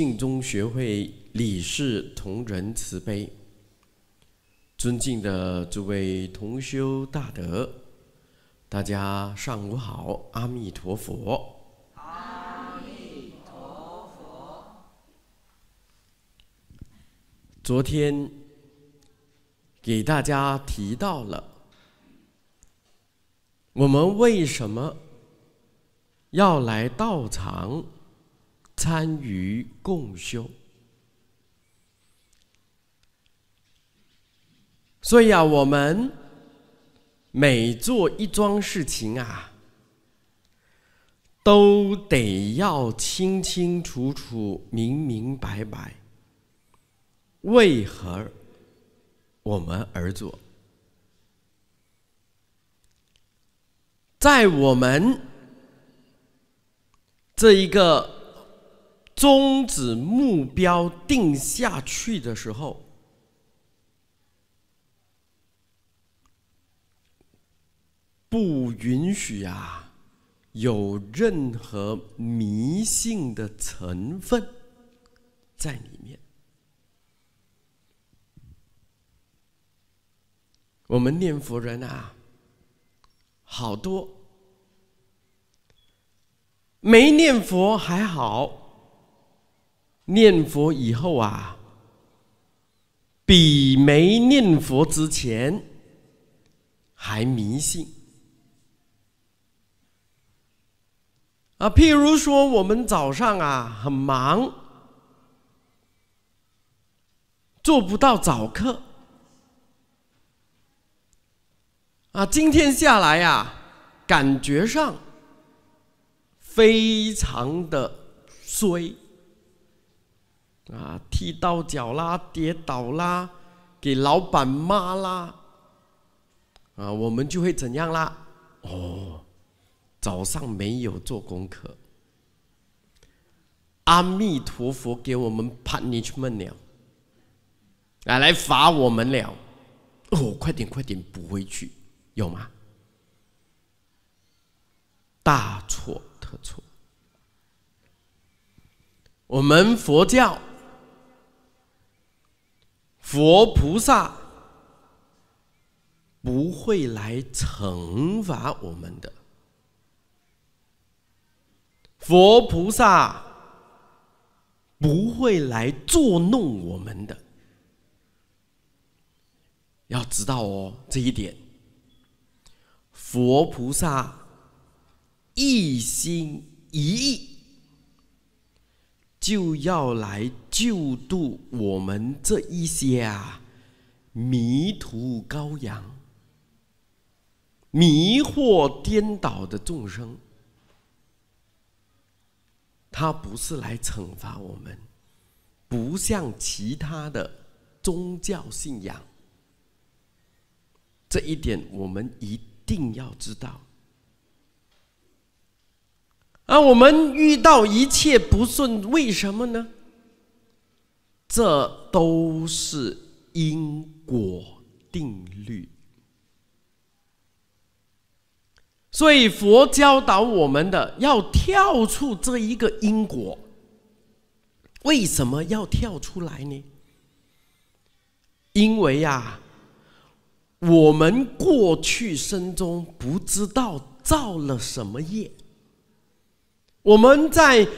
信中学会理事同仁慈悲，尊敬的诸位同修大德，大家上午好，阿弥陀佛，阿弥陀佛。昨天给大家提到了，我们为什么要来道场？参与共修，所以啊，我们每做一桩事情啊，都得要清清楚楚、明明白白，为何我们而做？在我们这一个。宗旨目标定下去的时候，不允许啊有任何迷信的成分在里面。我们念佛人啊，好多没念佛还好。念佛以后啊，比没念佛之前还迷信啊。譬如说，我们早上啊很忙，做不到早课啊。今天下来呀，感觉上非常的衰。啊，踢到脚啦，跌倒啦，给老板骂啦，啊，我们就会怎样啦？哦，早上没有做功课，阿弥陀佛给我们 punish t 了，啊，来罚我们了，哦，快点快点补回去，有吗？大错特错，我们佛教。佛菩萨不会来惩罚我们的，佛菩萨不会来作弄我们的，要知道哦这一点。佛菩萨一心一意就要来。救度我们这一些啊迷途羔羊、迷惑颠倒的众生，他不是来惩罚我们，不像其他的宗教信仰，这一点我们一定要知道。啊，我们遇到一切不顺，为什么呢？这都是因果定律，所以佛教导我们的，要跳出这一个因果。为什么要跳出来呢？因为呀，我们过去生中不知道造了什么业，我们在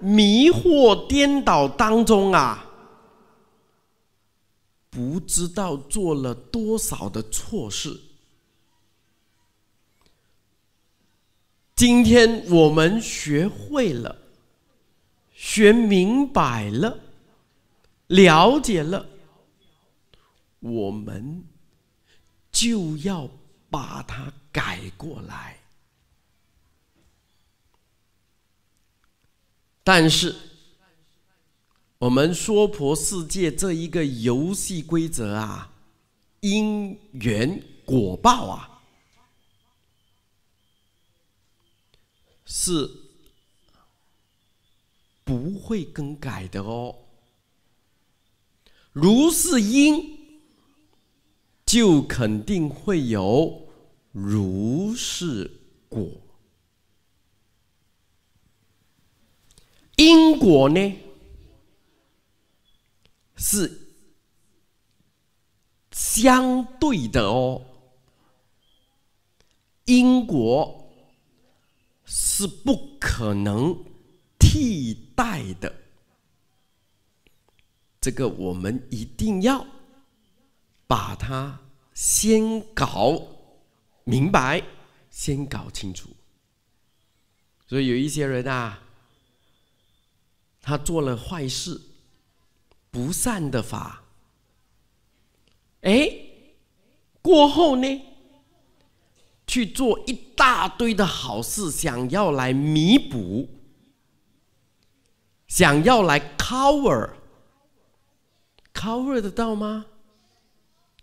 迷惑颠倒当中啊。不知道做了多少的错事，今天我们学会了，学明白了，了解了，我们就要把它改过来。但是。我们娑婆世界这一个游戏规则啊，因缘果报啊，是不会更改的哦。如是因，就肯定会有如是果。因果呢？是相对的哦，英国是不可能替代的。这个我们一定要把它先搞明白，先搞清楚。所以有一些人啊，他做了坏事。不善的法，哎，过后呢，去做一大堆的好事，想要来弥补，想要来 cover，cover 得到吗？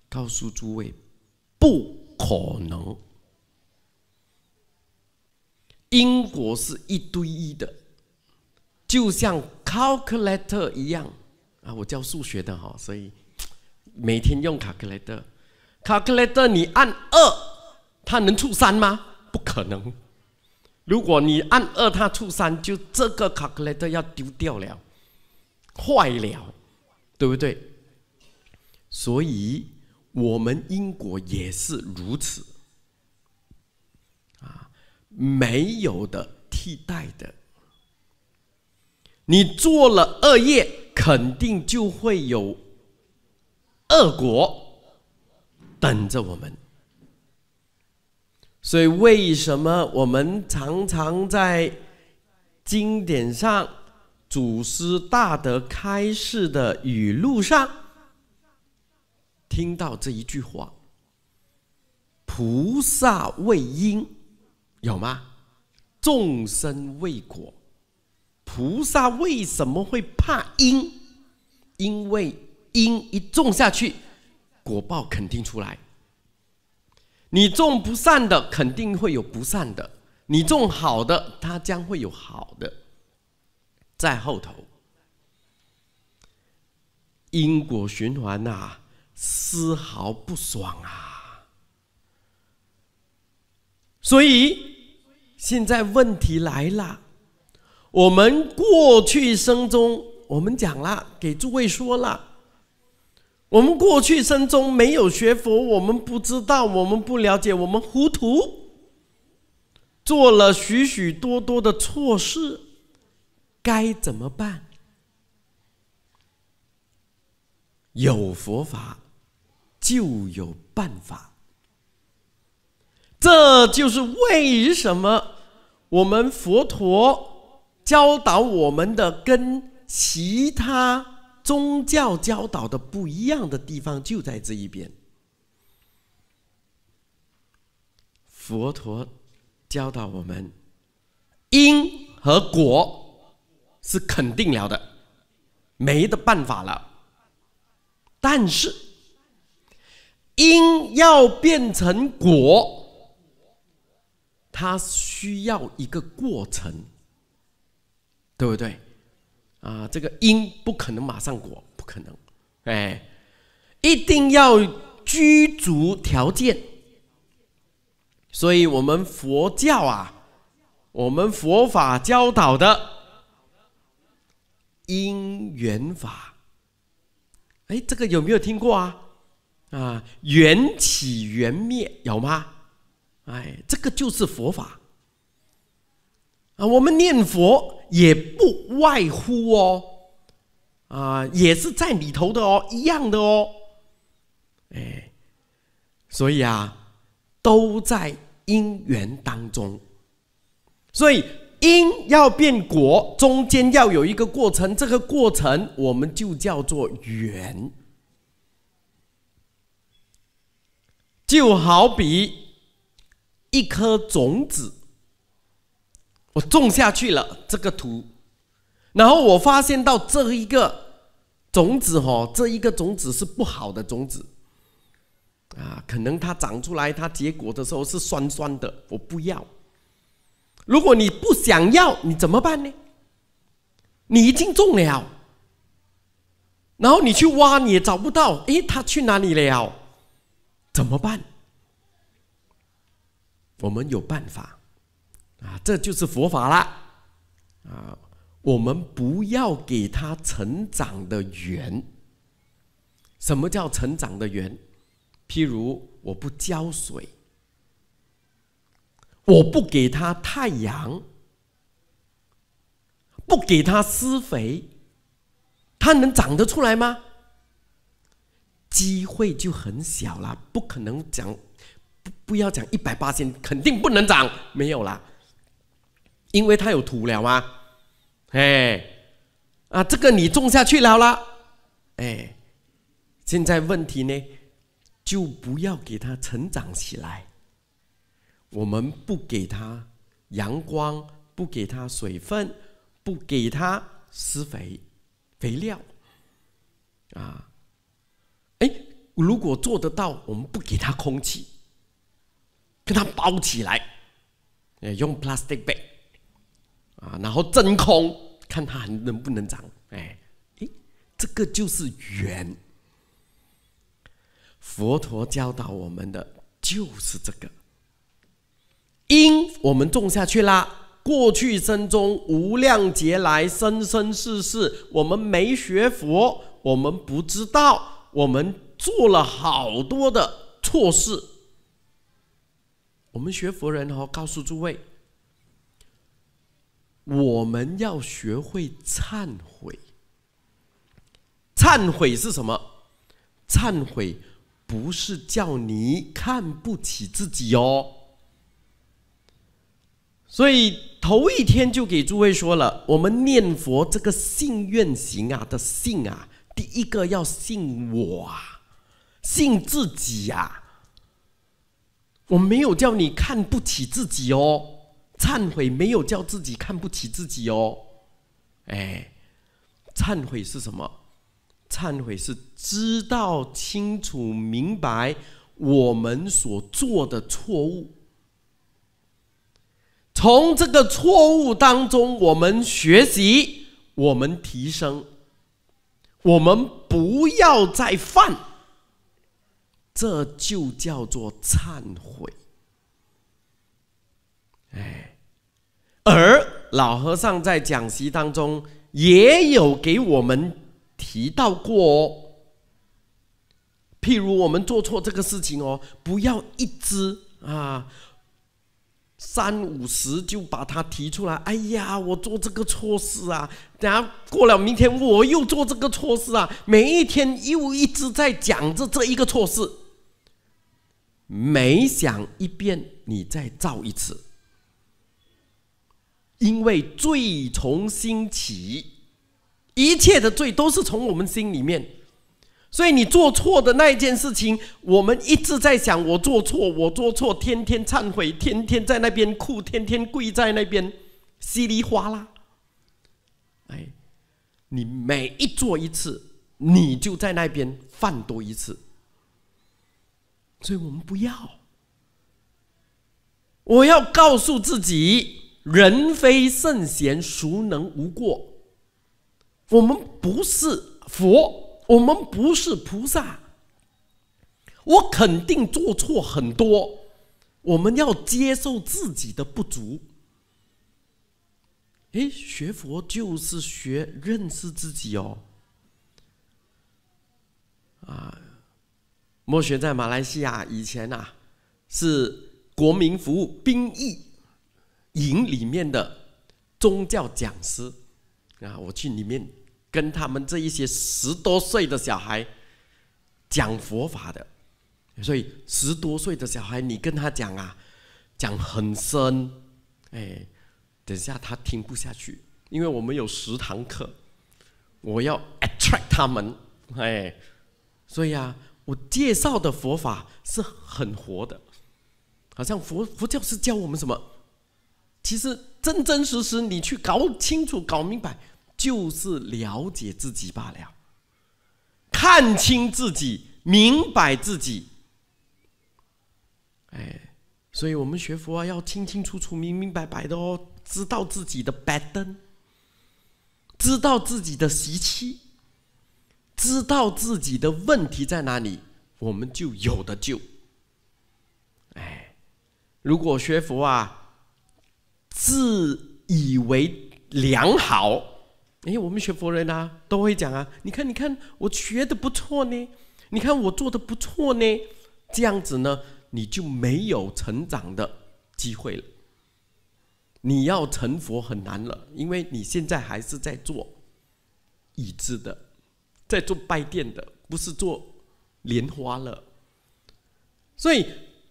告诉诸位，不可能。因果是一对一的，就像 calculator 一样。啊，我教数学的哈，所以每天用 calculator calculator 你按二，它能出三吗？不可能。如果你按二，它出三，就这个 calculator 要丢掉了，坏了，对不对？所以我们英国也是如此啊，没有的替代的。你做了二业。肯定就会有恶果等着我们，所以为什么我们常常在经典上、祖师大德开示的语录上听到这一句话：“菩萨为因，有吗？众生为果。”菩萨为什么会怕因？因为因一种下去，果报肯定出来。你种不善的，肯定会有不善的；你种好的，它将会有好的在后头。因果循环呐，丝毫不爽啊！所以现在问题来了。我们过去生中，我们讲了，给诸位说了，我们过去生中没有学佛，我们不知道，我们不了解，我们糊涂，做了许许多多的错事，该怎么办？有佛法，就有办法，这就是为什么我们佛陀。教导我们的跟其他宗教教导的不一样的地方就在这一边。佛陀教导我们，因和果是肯定了的，没的办法了。但是，因要变成果，它需要一个过程。对不对？啊，这个因不可能马上果，不可能，哎，一定要具足条件。所以我们佛教啊，我们佛法教导的因缘法，哎，这个有没有听过啊？啊，缘起缘灭有吗？哎，这个就是佛法。啊，我们念佛也不外乎哦，啊，也是在里头的哦，一样的哦，哎，所以啊，都在因缘当中，所以因要变果，中间要有一个过程，这个过程我们就叫做缘，就好比一颗种子。我种下去了这个土，然后我发现到这一个种子，哈，这一个种子是不好的种子，啊，可能它长出来，它结果的时候是酸酸的，我不要。如果你不想要，你怎么办呢？你已经种了，然后你去挖，你也找不到，哎，它去哪里了？怎么办？我们有办法。啊，这就是佛法了啊！我们不要给他成长的缘。什么叫成长的缘？譬如我不浇水，我不给他太阳，不给他施肥，他能长得出来吗？机会就很小了，不可能讲，不不要讲一百八千，肯定不能长，没有了。因为它有土了吗？哎，啊，这个你种下去了啦，哎，现在问题呢，就不要给它成长起来。我们不给它阳光，不给它水分，不给它施肥、肥料。啊，哎，如果做得到，我们不给它空气，给它包起来，哎，用 plastic bag。啊，然后真空，看它还能不能长。哎，哎，这个就是缘。佛陀教导我们的就是这个因，我们种下去啦。过去生中无量劫来，生生世世，我们没学佛，我们不知道，我们做了好多的错事。我们学佛人哦，告诉诸位。我们要学会忏悔。忏悔是什么？忏悔不是叫你看不起自己哦。所以头一天就给诸位说了，我们念佛这个信愿行啊的信啊，第一个要信我，啊，信自己呀。我没有叫你看不起自己哦。忏悔没有叫自己看不起自己哦，哎，忏悔是什么？忏悔是知道清楚明白我们所做的错误，从这个错误当中我们学习，我们提升，我们不要再犯，这就叫做忏悔。哎，而老和尚在讲席当中也有给我们提到过，譬如我们做错这个事情哦，不要一直啊，三五十就把他提出来。哎呀，我做这个错事啊，然后过了明天我又做这个错事啊，每一天又一直在讲这这一个错事，每想一遍你再造一次。因为罪从心起，一切的罪都是从我们心里面。所以你做错的那一件事情，我们一直在想我做错，我做错，天天忏悔，天天在那边哭，天天跪在那边，稀里哗啦。哎，你每一做一次，你就在那边犯多一次。所以我们不要，我要告诉自己。人非圣贤，孰能无过？我们不是佛，我们不是菩萨。我肯定做错很多，我们要接受自己的不足。哎，学佛就是学认识自己哦。啊，墨学在马来西亚以前呐，是国民服务兵役。营里面的宗教讲师啊，我去里面跟他们这一些十多岁的小孩讲佛法的，所以十多岁的小孩你跟他讲啊，讲很深，哎，等下他听不下去，因为我们有十堂课，我要 attract 他们，哎，所以啊，我介绍的佛法是很活的，好像佛佛教是教我们什么？其实真真实实，你去搞清楚、搞明白，就是了解自己罢了，看清自己，明白自己。哎，所以我们学佛啊，要清清楚楚、明明白白的哦，知道自己的白灯，知道自己的习气，知道自己的问题在哪里，我们就有的救。哎，如果学佛啊。自以为良好，哎，我们学佛人啊，都会讲啊。你看，你看，我学的不错呢，你看我做的不错呢，这样子呢，你就没有成长的机会了。你要成佛很难了，因为你现在还是在做已知的，在做拜殿的，不是做莲花了。所以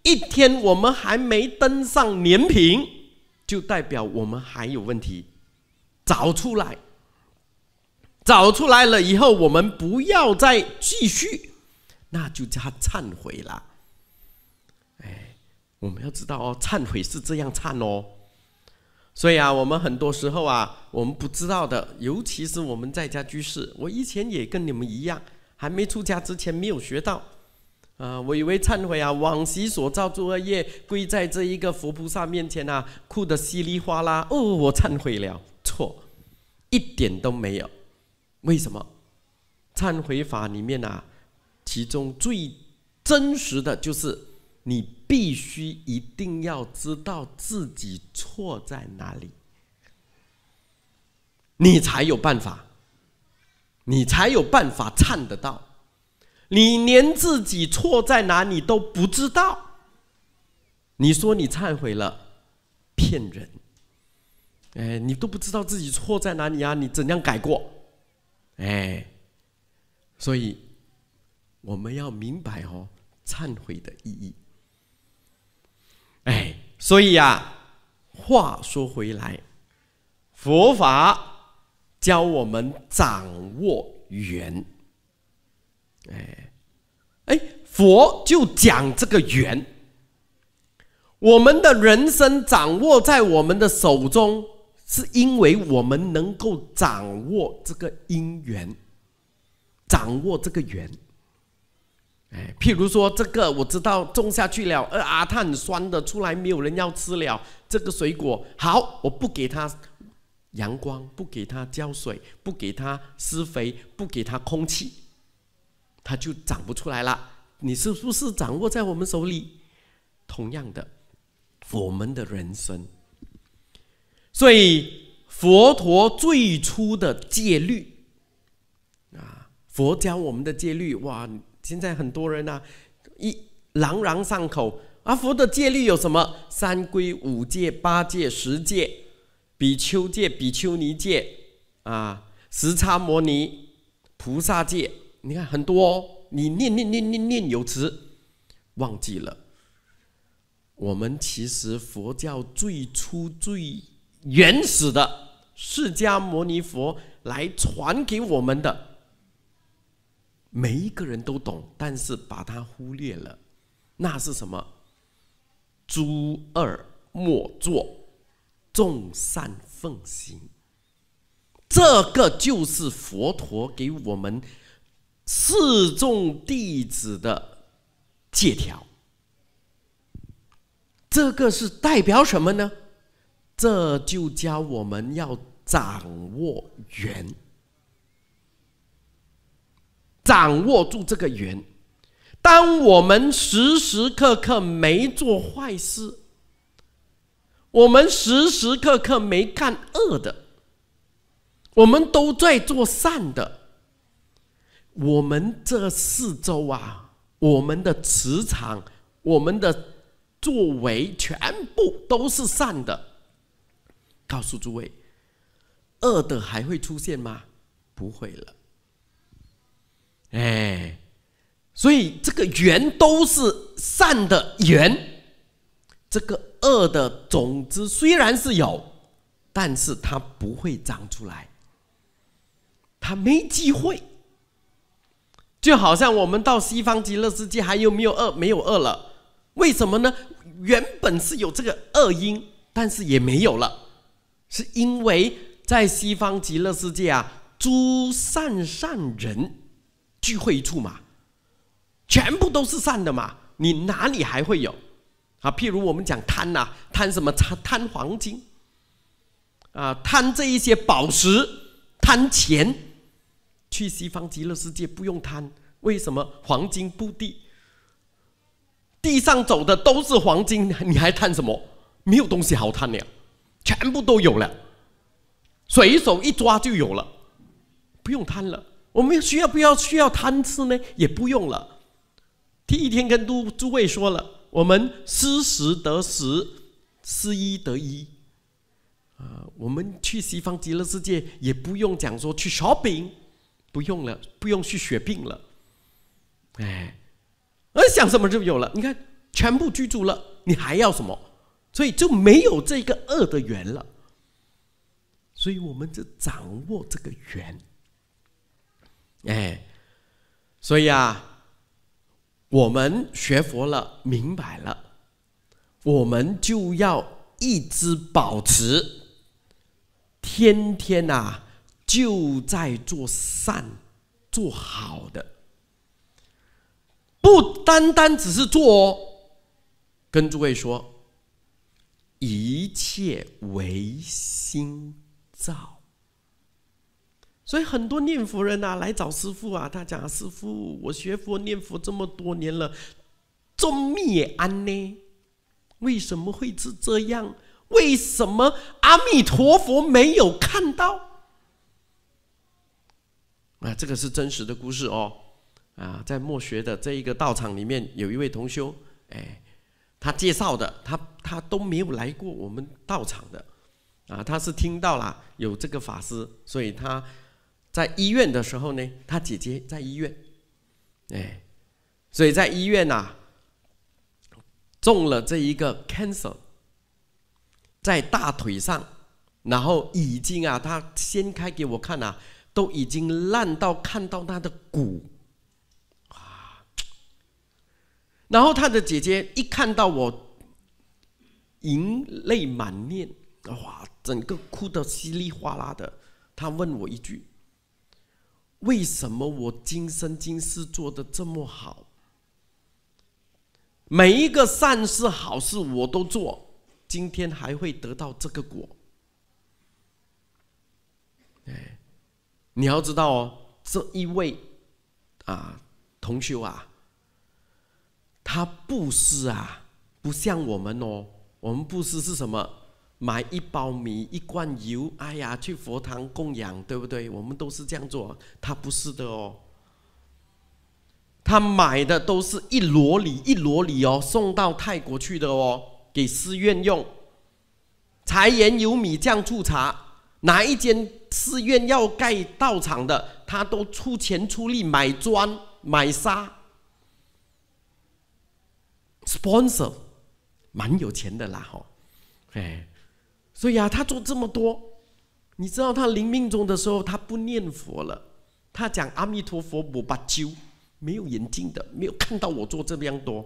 一天，我们还没登上莲平。就代表我们还有问题，找出来，找出来了以后，我们不要再继续，那就叫忏悔了。哎，我们要知道哦，忏悔是这样忏哦。所以啊，我们很多时候啊，我们不知道的，尤其是我们在家居士，我以前也跟你们一样，还没出家之前没有学到。啊，我以为忏悔啊，往昔所造诸恶业，跪在这一个佛菩萨面前呐，哭得稀里哗啦。哦，我忏悔了，错，一点都没有。为什么？忏悔法里面呐，其中最真实的就是，你必须一定要知道自己错在哪里，你才有办法，你才有办法忏得到。你连自己错在哪里都不知道，你说你忏悔了，骗人！哎，你都不知道自己错在哪里啊？你怎样改过？哎，所以我们要明白哦，忏悔的意义。哎，所以呀，话说回来，佛法教我们掌握缘。哎，哎，佛就讲这个缘。我们的人生掌握在我们的手中，是因为我们能够掌握这个因缘，掌握这个缘。哎，譬如说，这个我知道种下去了，呃啊，它很酸的，出来没有人要吃了。这个水果好，我不给它阳光，不给它浇水，不给它施肥，不给它空气。它就长不出来了。你是不是掌握在我们手里？同样的，我们的人生。所以佛陀最初的戒律啊，佛教我们的戒律，哇，现在很多人啊，一朗朗上口。啊，佛的戒律有什么？三规、五戒、八戒、十戒、比丘戒、比丘尼戒啊，十叉摩尼菩萨戒。你看，很多你念念念念念有词，忘记了。我们其实佛教最初最原始的释迦牟尼佛来传给我们的，每一个人都懂，但是把它忽略了。那是什么？诸恶莫作，众善奉行。这个就是佛陀给我们。四众弟子的借条，这个是代表什么呢？这就教我们要掌握缘，掌握住这个缘。当我们时时刻刻没做坏事，我们时时刻刻没干恶的，我们都在做善的。我们这四周啊，我们的磁场，我们的作为，全部都是善的。告诉诸位，恶的还会出现吗？不会了。哎，所以这个缘都是善的缘，这个恶的种子虽然是有，但是它不会长出来，它没机会。就好像我们到西方极乐世界，还有没有恶？没有恶了，为什么呢？原本是有这个恶因，但是也没有了，是因为在西方极乐世界啊，诸善善人聚会一处嘛，全部都是善的嘛，你哪里还会有？啊，譬如我们讲贪呐，贪什么？贪贪黄金，啊，贪这一些宝石，贪钱。去西方极乐世界不用贪，为什么黄金不地？地上走的都是黄金，你还贪什么？没有东西好贪的，全部都有了，随手一抓就有了，不用贪了。我们需要不要需要贪吃呢？也不用了。第一天跟诸诸位说了，我们失十得十，失一得一。啊，我们去西方极乐世界也不用讲说去 shopping。不用了，不用去学病了，哎，呃，想什么就有了。你看，全部居住了，你还要什么？所以就没有这个恶的缘了。所以，我们就掌握这个缘。哎，所以啊，我们学佛了，明白了，我们就要一直保持，天天呐。就在做善、做好的，不单单只是做。跟诸位说，一切唯心造。所以很多念佛人呐，来找师傅啊，他讲：“师傅，我学佛念佛这么多年了，终灭安呢？为什么会是这样？为什么阿弥陀佛没有看到？”啊，这个是真实的故事哦！啊，在墨学的这一个道场里面，有一位同修，哎，他介绍的，他他都没有来过我们道场的，啊，他是听到了有这个法师，所以他在医院的时候呢，他姐姐在医院，哎，所以在医院呐，中了这一个 cancer，在大腿上，然后已经啊，他掀开给我看了。都已经烂到看到他的骨，啊！然后他的姐姐一看到我，盈泪满面，哇，整个哭得稀里哗啦的。他问我一句：“为什么我今生今世做的这么好？每一个善事好事我都做，今天还会得到这个果？”你要知道哦，这一位啊，同修啊，他布施啊，不像我们哦。我们布施是什么？买一包米，一罐油，哎呀，去佛堂供养，对不对？我们都是这样做。他不是的哦。他买的都是一箩里一箩里哦，送到泰国去的哦，给寺院用。柴盐油米酱醋茶。哪一间寺院要盖道场的，他都出钱出力买砖买沙。sponsor，蛮有钱的啦，吼，哎，所以啊，他做这么多，你知道他临命终的时候，他不念佛了，他讲阿弥陀佛，我不求，没有眼睛的，没有看到我做这样多。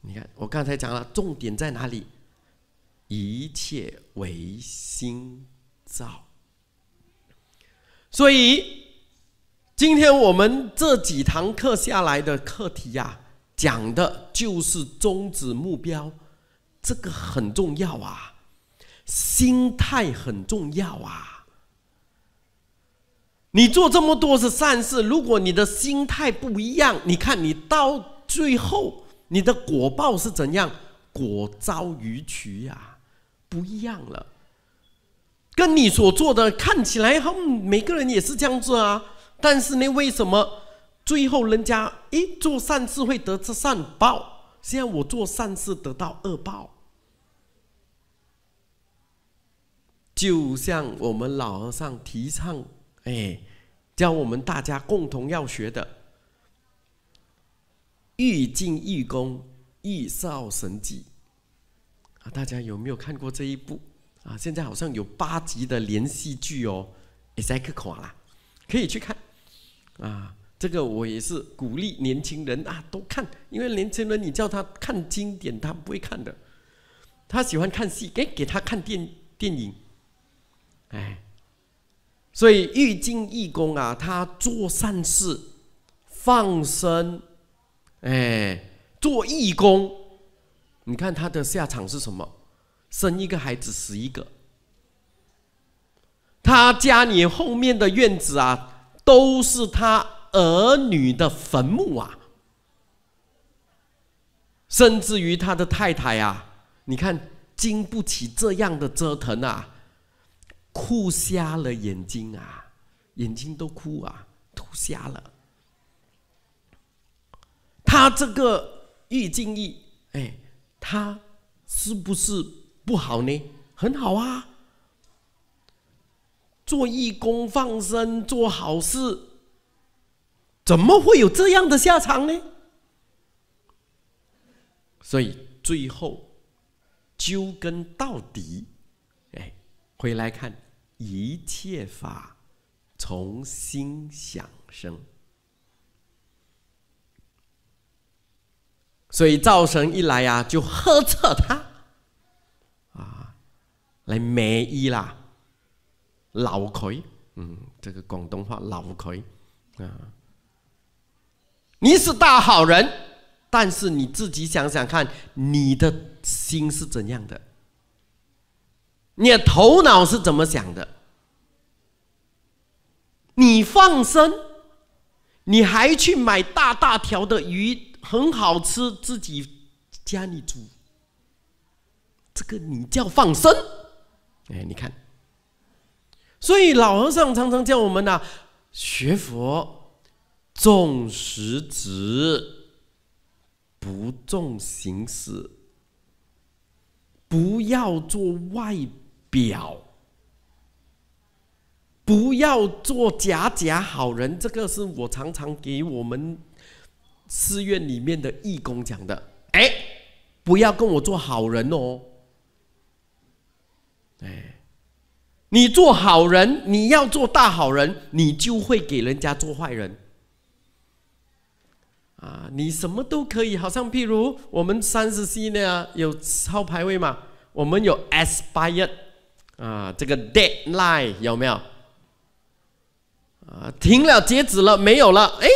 你看，我刚才讲了重点在哪里？一切唯心。造。所以，今天我们这几堂课下来的课题呀，讲的就是宗旨目标，这个很重要啊，心态很重要啊。你做这么多是善事，如果你的心态不一样，你看你到最后你的果报是怎样？果遭于渠呀，不一样了。跟你所做的看起来，哼，每个人也是这样子啊。但是呢，为什么最后人家，一做善事会得这善报，现在我做善事得到恶报？就像我们老和尚提倡，哎，教我们大家共同要学的“欲尽欲功，欲造神迹”。啊，大家有没有看过这一部？啊，现在好像有八集的连续剧哦，《也在克矿》啦，可以去看啊。这个我也是鼓励年轻人啊，都看，因为年轻人你叫他看经典，他不会看的，他喜欢看戏，给给他看电电影，哎，所以玉尽义工啊，他做善事，放生，哎，做义工，你看他的下场是什么？生一个孩子死一个，他家里后面的院子啊，都是他儿女的坟墓啊。甚至于他的太太啊，你看经不起这样的折腾啊，哭瞎了眼睛啊，眼睛都哭啊，哭瞎了。他这个郁静玉，哎，他是不是？不好呢，很好啊！做义工、放生、做好事，怎么会有这样的下场呢？所以最后，究根到底，哎，回来看一切法从心想生。所以灶神一来呀，就呵斥他。来美伊啦，老佢，嗯，这个广东话老佢啊。你是大好人，但是你自己想想看，你的心是怎样的？你的头脑是怎么想的？你放生，你还去买大大条的鱼，很好吃，自己家里煮。这个你叫放生。哎，你看，所以老和尚常常教我们呐，学佛重实质，不重形式。不要做外表，不要做假假好人。这个是我常常给我们寺院里面的义工讲的。哎，不要跟我做好人哦。哎，你做好人，你要做大好人，你就会给人家做坏人。啊，你什么都可以，好像譬如我们三十 C 呢，有超排位嘛，我们有 a s p i r y 啊，这个 deadline 有没有？啊，停了，截止了，没有了，哎，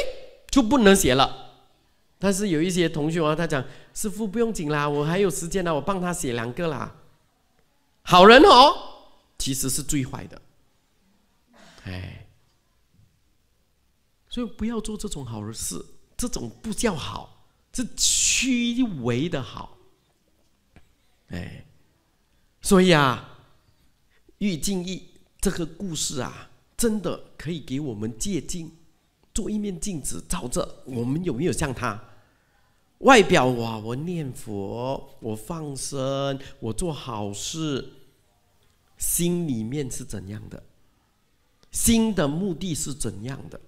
就不能写了。但是有一些同学啊，他讲师傅不用紧啦，我还有时间呢，我帮他写两个啦。好人哦，其实是最坏的，哎，所以不要做这种好的事，这种不叫好，是虚伪的好，哎，所以啊，玉净义这个故事啊，真的可以给我们借镜，做一面镜子照着，我们有没有像他？外表哇，我念佛，我放生，我做好事，心里面是怎样的？心的目的是怎样的？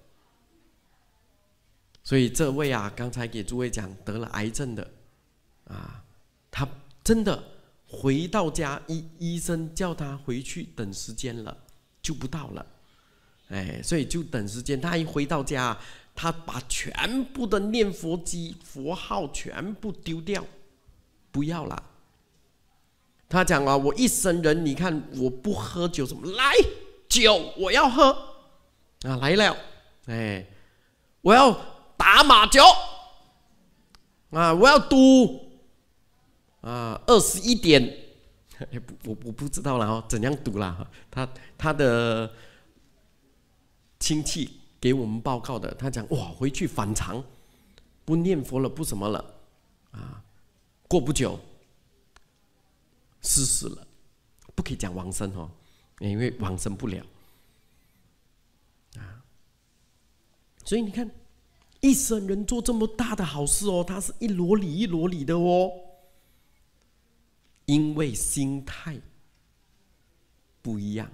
所以这位啊，刚才给诸位讲得了癌症的，啊，他真的回到家，医医生叫他回去等时间了，就不到了，哎，所以就等时间，他一回到家。他把全部的念佛机、佛号全部丢掉，不要了。他讲啊，我一生人，你看我不喝酒，怎么来酒我要喝啊来了，哎，我要打马球啊，我要赌啊，二十一点，不，我我不知道了哦，怎样赌了？他他的亲戚。给我们报告的，他讲哇，回去反常，不念佛了，不什么了，啊，过不久，死死了，不可以讲往生哦，因为往生不了，啊，所以你看，一生人做这么大的好事哦，他是一箩里一箩里的哦，因为心态不一样，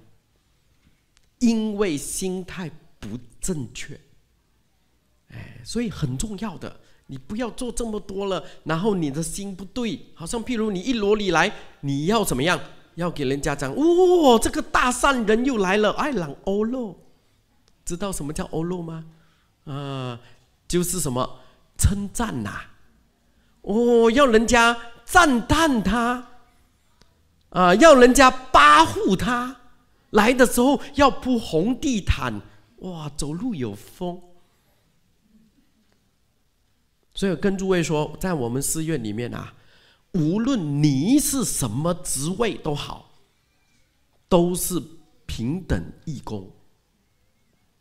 因为心态。不正确，哎，所以很重要的，你不要做这么多了。然后你的心不对，好像譬如你一罗里来，你要怎么样？要给人家讲，哦，这个大善人又来了，爱朗欧洛，知道什么叫欧洛吗？啊，就是什么称赞呐，哦，要人家赞叹他，啊，要人家巴护他，来的时候要铺红地毯。哇，走路有风！所以跟诸位说，在我们寺院里面啊，无论你是什么职位都好，都是平等义工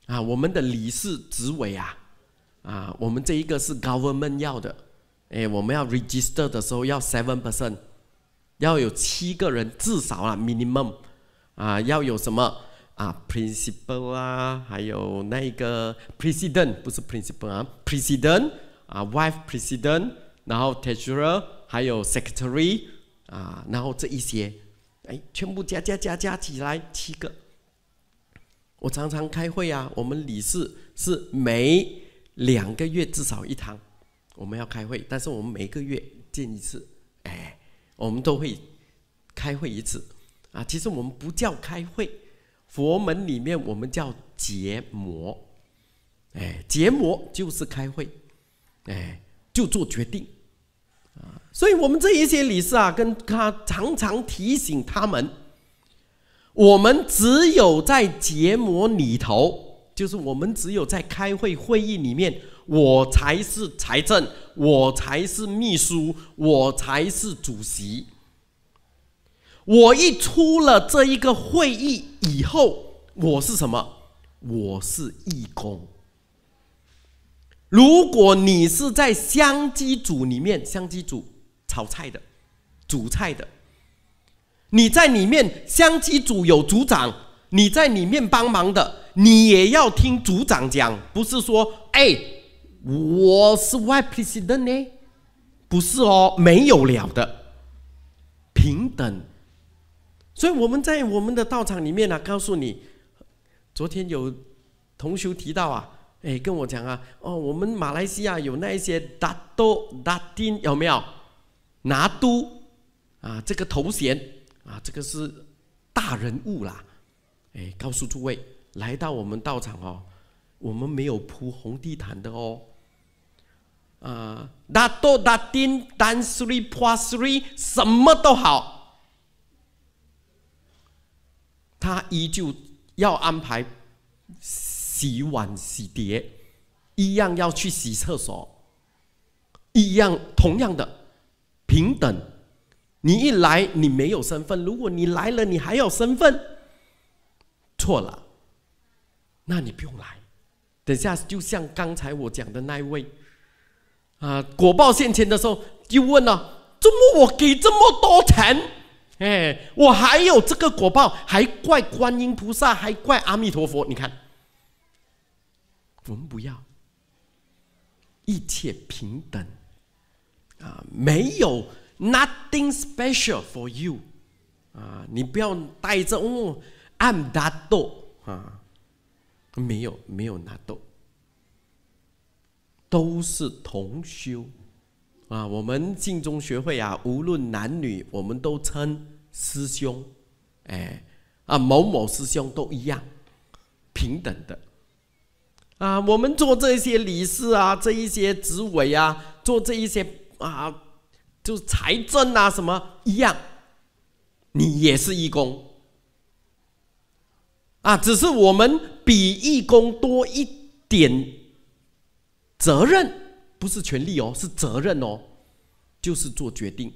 啊。我们的理事职位啊，啊，我们这一个是 government 要的，哎，我们要 register 的时候要 seven percent，要有七个人至少啊 minimum 啊，要有什么？啊，principal 啊，还有那个 president，不是 principal 啊，president 啊，wife president，然后 treasurer，还有 secretary 啊，然后这一些，哎，全部加加加加起来七个。我常常开会啊，我们理事是每两个月至少一堂，我们要开会，但是我们每个月见一次，哎，我们都会开会一次啊。其实我们不叫开会。佛门里面我们叫结魔，哎，结魔就是开会，哎，就做决定，啊，所以我们这一些理事啊，跟他常常提醒他们，我们只有在结魔里头，就是我们只有在开会会议里面，我才是财政，我才是秘书，我才是主席。我一出了这一个会议以后，我是什么？我是义工。如果你是在香鸡组里面，香鸡组炒菜的、煮菜的，你在里面香鸡组有组长，你在里面帮忙的，你也要听组长讲，不是说哎，我是外 president 呢，不是哦，没有了的，平等。所以我们在我们的道场里面呢，告诉你，昨天有同学提到啊，哎，跟我讲啊，哦，我们马来西亚有那一些达多达丁有没有？拿督啊，这个头衔啊，这个是大人物啦，哎，告诉诸位，来到我们道场哦，我们没有铺红地毯的哦，啊，达多达丁、丹斯里、婆斯里，什么都好。他依旧要安排洗碗洗碟，一样要去洗厕所，一样同样的平等。你一来，你没有身份；如果你来了，你还有身份，错了，那你不用来。等下，就像刚才我讲的那位，啊，果报现前的时候，就问了：怎么我给这么多钱？哎，我还有这个果报，还怪观音菩萨，还怪阿弥陀佛。你看，我们不要一切平等啊，没有 nothing special for you 啊，你不要带着哦，I'm that do 啊，没有没有 do，都是同修。啊，我们信中学会啊，无论男女，我们都称师兄，哎，啊某某师兄都一样，平等的。啊，我们做这些理事啊，这一些执委啊，做这一些啊，就是财政啊什么一样，你也是义工，啊，只是我们比义工多一点责任。不是权利哦，是责任哦，就是做决定。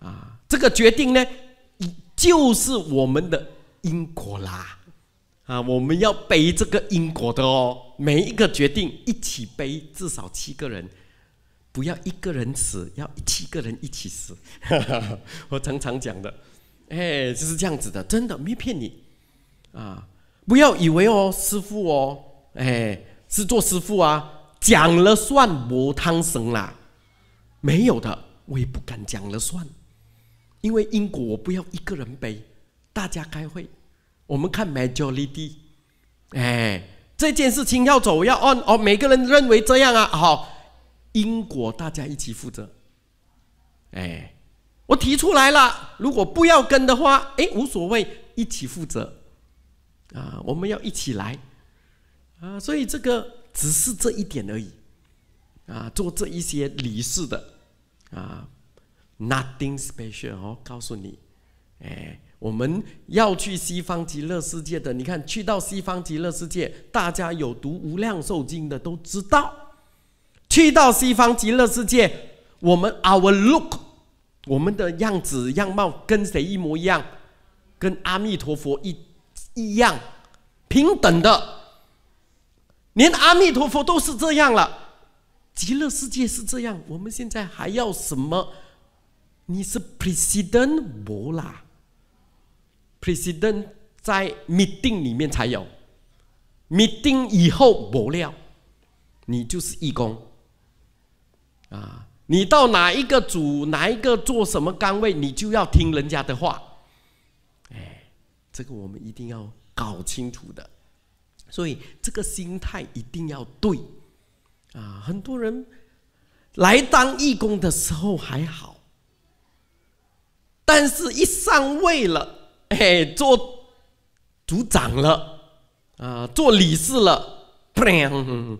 啊，这个决定呢，就是我们的因果啦，啊，我们要背这个因果的哦。每一个决定一起背，至少七个人，不要一个人死，要七个人一起死。我常常讲的，哎，就是这样子的，真的没骗你啊！不要以为哦，师傅哦，哎，是做师傅啊。讲了算，我汤神啦，没有的，我也不敢讲了算，因为因果我不要一个人背，大家开会，我们看 majority，哎，这件事情要走，要按哦，每个人认为这样啊，好，因果大家一起负责，哎，我提出来了，如果不要跟的话，哎，无所谓，一起负责，啊，我们要一起来，啊，所以这个。只是这一点而已，啊，做这一些理事的，啊，nothing special 哦，告诉你，哎，我们要去西方极乐世界的，你看，去到西方极乐世界，大家有读《无量寿经》的都知道，去到西方极乐世界，我们 our look，我们的样子样貌跟谁一模一样，跟阿弥陀佛一一样，平等的。连阿弥陀佛都是这样了，极乐世界是这样，我们现在还要什么？你是 president 不啦，president 在 meeting 里面才有，meeting 以后不料，你就是义工。啊，你到哪一个组，哪一个做什么岗位，你就要听人家的话。哎，这个我们一定要搞清楚的。所以这个心态一定要对，啊！很多人来当义工的时候还好，但是一上位了，嘿，做组长了，啊，做理事了，砰，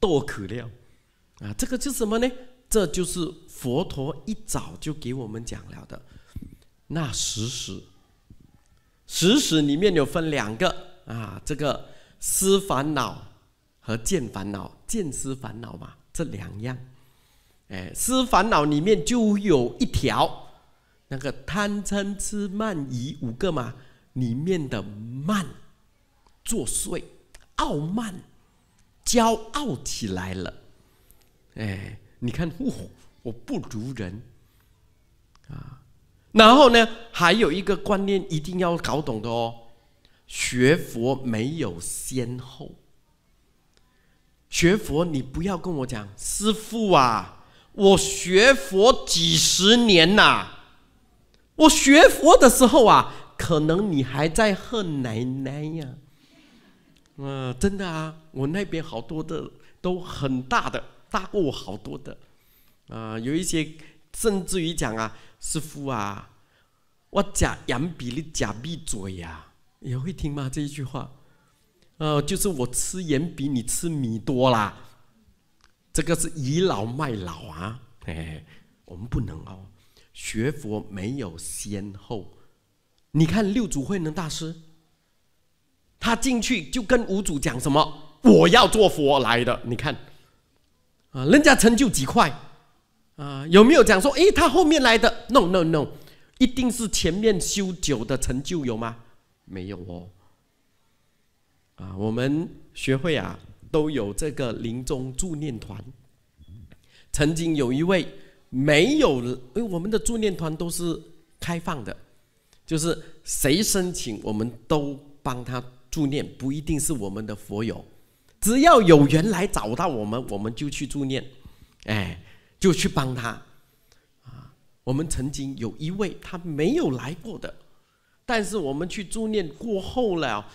多可了，啊，这个是什么呢？这就是佛陀一早就给我们讲了的那十时，十时里面有分两个，啊，这个。思烦恼和见烦恼，见思烦恼嘛，这两样，哎，思烦恼里面就有一条，那个贪嗔痴慢疑五个嘛，里面的慢作祟，傲慢，骄傲起来了，哎，你看我我不如人啊，然后呢，还有一个观念一定要搞懂的哦。学佛没有先后。学佛，你不要跟我讲，师傅啊，我学佛几十年呐。我学佛的时候啊，可能你还在恨奶奶呀。嗯，真的啊，我那边好多的都很大的，大过我好多的。啊，有一些甚至于讲啊，师傅啊，我假眼比你假闭嘴呀。也会听吗这一句话？呃，就是我吃盐比你吃米多啦，这个是倚老卖老啊！嘿嘿，我们不能哦，学佛没有先后。你看六祖慧能大师，他进去就跟五祖讲什么？我要做佛来的。你看，啊，人家成就几块，啊，有没有讲说？诶，他后面来的？No No No，一定是前面修久的成就有吗？没有哦，啊，我们学会啊都有这个临终助念团。曾经有一位没有，因为我们的助念团都是开放的，就是谁申请，我们都帮他助念，不一定是我们的佛友，只要有缘来找到我们，我们就去助念，哎，就去帮他。啊，我们曾经有一位他没有来过的。但是我们去助念过后了，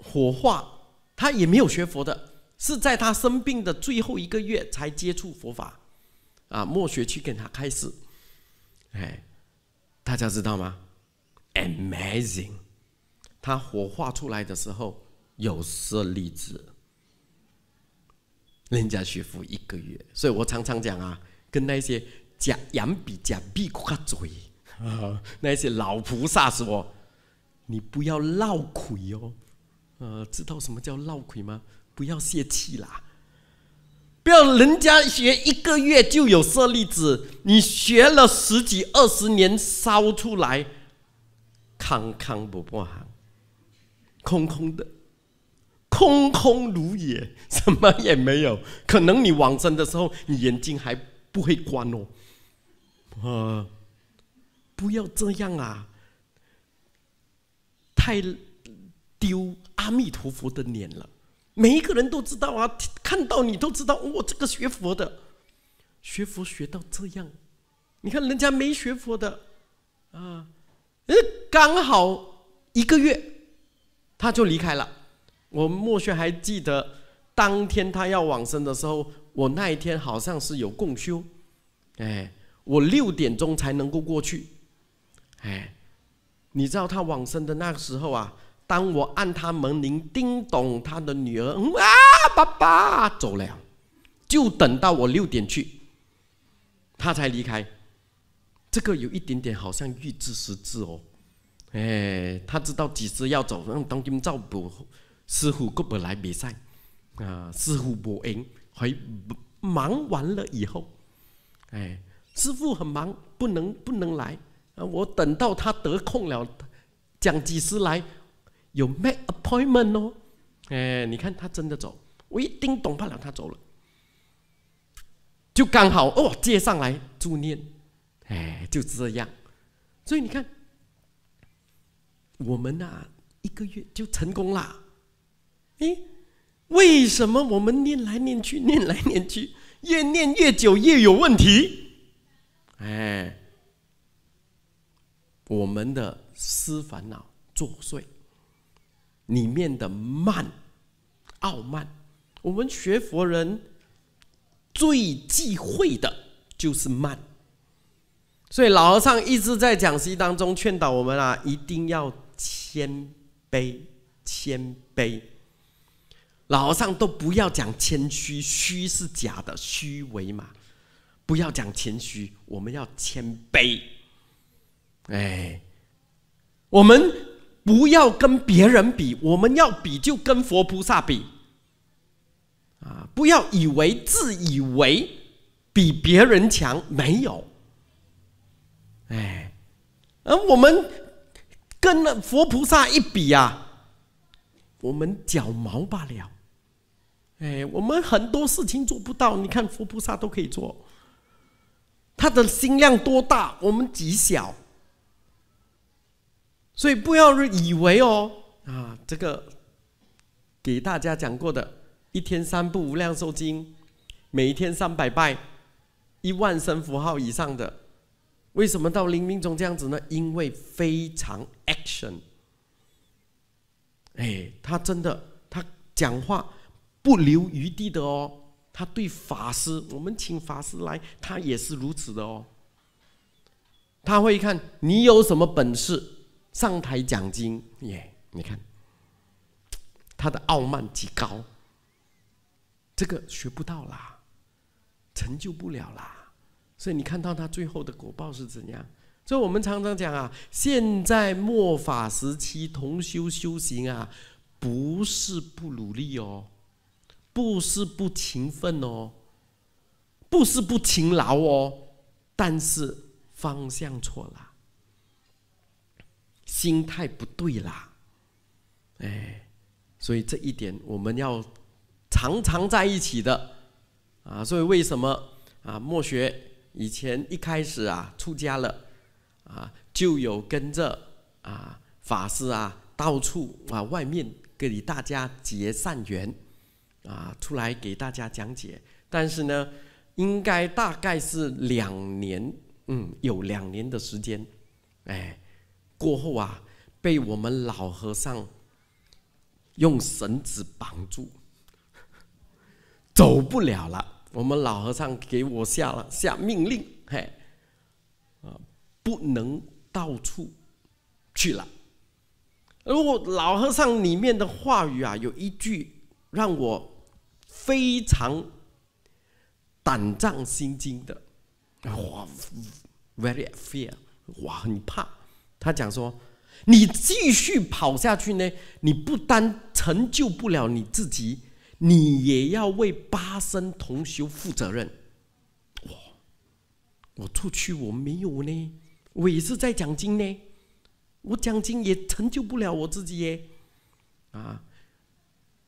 火化他也没有学佛的，是在他生病的最后一个月才接触佛法，啊，默学去跟他开始，哎，大家知道吗？Amazing！他火化出来的时候有舍利子，人家学佛一个月，所以我常常讲啊，跟那些假洋比假壁夸嘴，啊，那些老菩萨说。你不要闹鬼哦，呃，知道什么叫闹鬼吗？不要泄气啦，不要人家学一个月就有舍利子，你学了十几二十年烧出来，康康不好，空空的，空空如也，什么也没有。可能你往生的时候，你眼睛还不会关哦，呃，不要这样啊！太丢阿弥陀佛的脸了！每一个人都知道啊，看到你都知道，我这个学佛的，学佛学到这样，你看人家没学佛的，啊，呃，刚好一个月他就离开了。我莫学还记得，当天他要往生的时候，我那一天好像是有共修，哎，我六点钟才能够过去，哎。你知道他往生的那个时候啊，当我按他门铃，叮咚，他的女儿，嗯啊，爸爸走了，就等到我六点去，他才离开。这个有一点点好像预知时至哦，哎，他知道几时要走。让当今照补师傅过不来比赛，啊，师傅不赢，还忙完了以后，哎，师傅很忙，不能不能来。啊，我等到他得空了，讲几时来？有 make appointment 哦。哎，你看他真的走，我一定懂不了他走了，就刚好哦，接上来助念。哎，就这样。所以你看，我们呐，一个月就成功啦，哎，为什么我们念来念去，念来念去，越念越久越有问题？哎。我们的私烦恼作祟，里面的慢、傲慢，我们学佛人最忌讳的就是慢。所以老和尚一直在讲席当中劝导我们啊，一定要谦卑、谦卑。老和尚都不要讲谦虚，虚是假的，虚伪嘛。不要讲谦虚，我们要谦卑。哎，我们不要跟别人比，我们要比就跟佛菩萨比啊！不要以为自以为比别人强，没有。哎，而我们跟了佛菩萨一比啊，我们脚毛罢了。哎，我们很多事情做不到，你看佛菩萨都可以做，他的心量多大，我们极小。所以不要以为哦，啊，这个给大家讲过的，一天三部《无量寿经》，每一天三百拜，一万声符号以上的，为什么到灵明中这样子呢？因为非常 action，哎，他真的，他讲话不留余地的哦。他对法师，我们请法师来，他也是如此的哦。他会看你有什么本事。上台讲经，耶！你看，他的傲慢极高，这个学不到啦，成就不了啦。所以你看到他最后的果报是怎样？所以我们常常讲啊，现在末法时期，同修修行啊，不是不努力哦，不是不勤奋哦，不是不勤劳哦，但是方向错了。心态不对啦，哎，所以这一点我们要常常在一起的，啊，所以为什么啊？莫学以前一开始啊出家了，啊，就有跟着啊法师啊到处啊外面给大家结善缘，啊，出来给大家讲解。但是呢，应该大概是两年，嗯，有两年的时间，哎。过后啊，被我们老和尚用绳子绑住，走不了了。我们老和尚给我下了下命令，嘿，啊，不能到处去了。如果老和尚里面的话语啊，有一句让我非常胆战心惊的，very fear，我很怕。他讲说：“你继续跑下去呢，你不单成就不了你自己，你也要为八生同修负责任。”我，我出去我没有呢，我也是在讲经呢，我讲经也成就不了我自己耶。啊，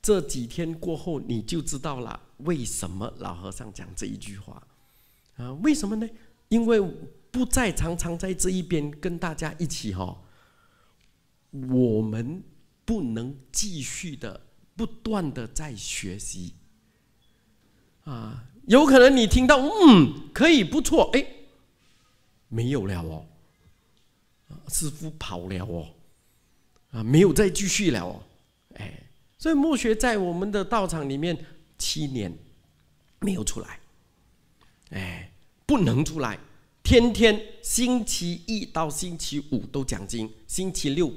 这几天过后你就知道了为什么老和尚讲这一句话，啊，为什么呢？因为。不再常常在这一边跟大家一起哈，我们不能继续的不断的在学习啊，有可能你听到嗯可以不错哎，没有了哦，师傅跑了哦，啊没有再继续了哦，哎，所以墨学在我们的道场里面七年没有出来，哎，不能出来。天天星期一到星期五都讲经，星期六《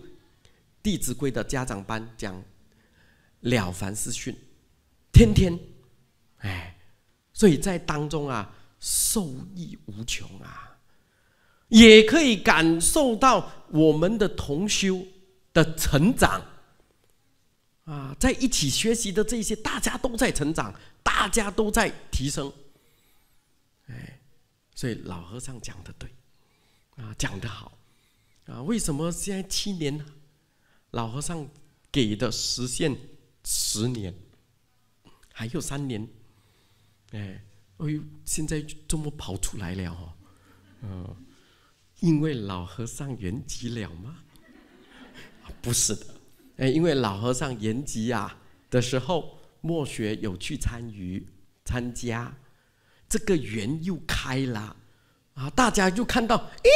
弟子规》的家长班讲《了凡四训》，天天，哎，所以在当中啊，受益无穷啊，也可以感受到我们的同修的成长啊，在一起学习的这些，大家都在成长，大家都在提升，哎。所以老和尚讲的对，啊，讲的好，啊，为什么现在七年，老和尚给的时限十年，还有三年，哎，哎呦，现在这么跑出来了哦，嗯，因为老和尚圆寂了吗？不是的，哎，因为老和尚圆寂啊的时候，墨学有去参与参加。这个园又开了，啊！大家就看到，咦，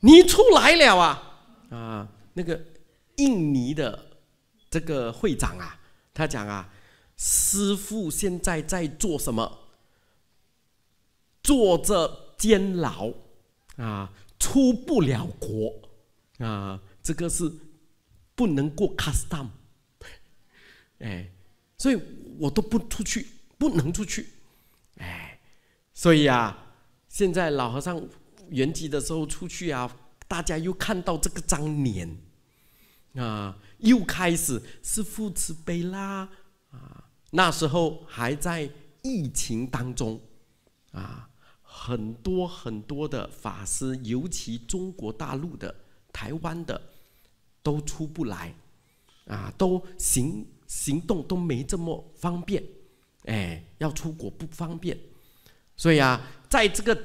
你出来了啊！啊，那个印尼的这个会长啊，他讲啊，师傅现在在做什么？坐着监牢啊，出不了国啊，这个是不能过 custom，哎，所以我都不出去，不能出去。所以啊，现在老和尚圆寂的时候出去啊，大家又看到这个张脸啊，又开始是父慈悲啦啊。那时候还在疫情当中啊，很多很多的法师，尤其中国大陆的、台湾的，都出不来啊，都行行动都没这么方便，哎，要出国不方便。所以啊，在这个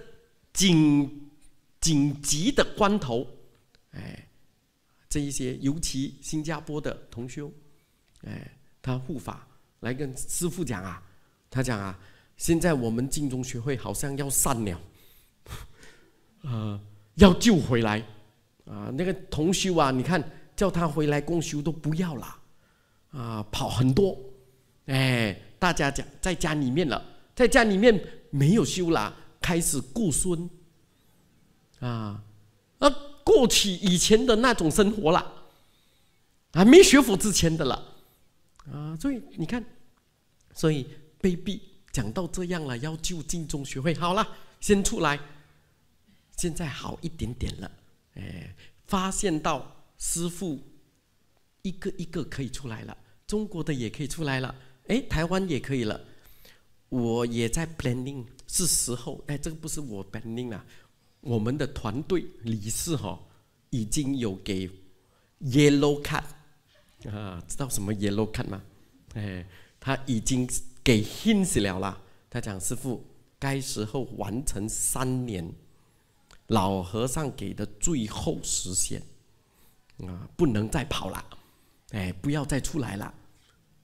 紧紧急的关头，哎，这一些尤其新加坡的同修，哎，他护法来跟师父讲啊，他讲啊，现在我们净宗学会好像要散了，啊，要救回来啊，那个同修啊，你看叫他回来共修都不要啦，啊，跑很多，哎，大家讲在家里面了，在家里面。没有修啦，开始过孙，啊，啊，过起以前的那种生活啦，啊，没学府之前的了，啊，所以你看，所以卑鄙讲到这样了，要就近中学会好了，先出来，现在好一点点了，哎，发现到师傅一个一个可以出来了，中国的也可以出来了，哎，台湾也可以了。我也在 planning，是时候。哎，这个不是我 planning 啊，我们的团队理事哈，已经有给 yellow card 啊，知道什么 yellow card 吗？哎，他已经给 hints 了啦。他讲师傅，该时候完成三年，老和尚给的最后时限啊，不能再跑了，哎，不要再出来了，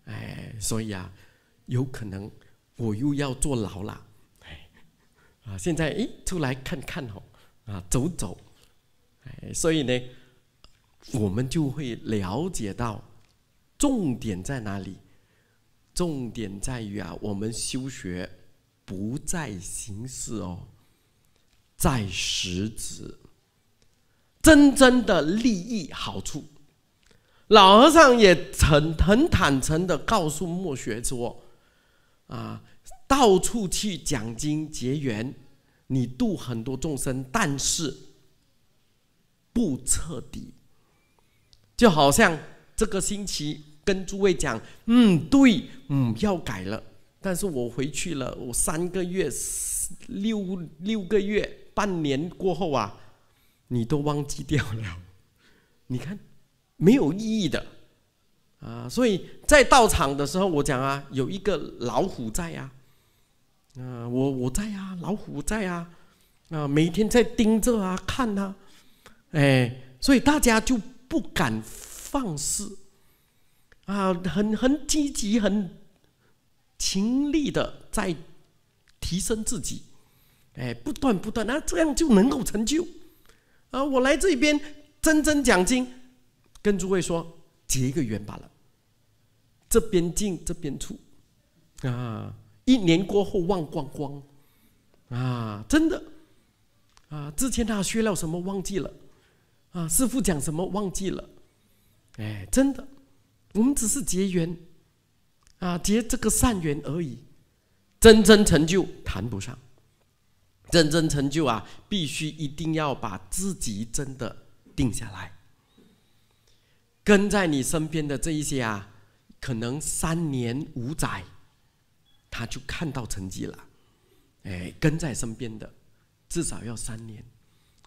哎，所以啊，有可能。我又要坐牢了，哎，啊！现在哎，出来看看吼，啊，走走，哎，所以呢，我们就会了解到重点在哪里？重点在于啊，我们修学不在形式哦，在实质，真正的利益好处。老和尚也很很坦诚的告诉莫学说，啊。到处去讲经结缘，你度很多众生，但是不彻底。就好像这个星期跟诸位讲，嗯，对，嗯，要改了。但是我回去了，我三个月、六六个月、半年过后啊，你都忘记掉了。你看，没有意义的啊。所以在到场的时候，我讲啊，有一个老虎在啊，啊，我我在啊，老虎在啊，啊，每天在盯着啊，看啊，哎，所以大家就不敢放肆，啊，很很积极，很勤力的在提升自己，哎，不断不断，那这样就能够成就。啊，我来这边增增奖金，跟诸位说结一个缘罢了，这边进这边出，啊。一年过后忘光光，啊，真的，啊，之前他学了什么忘记了，啊，师傅讲什么忘记了，哎，真的，我们只是结缘，啊，结这个善缘而已，真真成就谈不上，真真成就啊，必须一定要把自己真的定下来，跟在你身边的这一些啊，可能三年五载。他就看到成绩了，哎，跟在身边的至少要三年，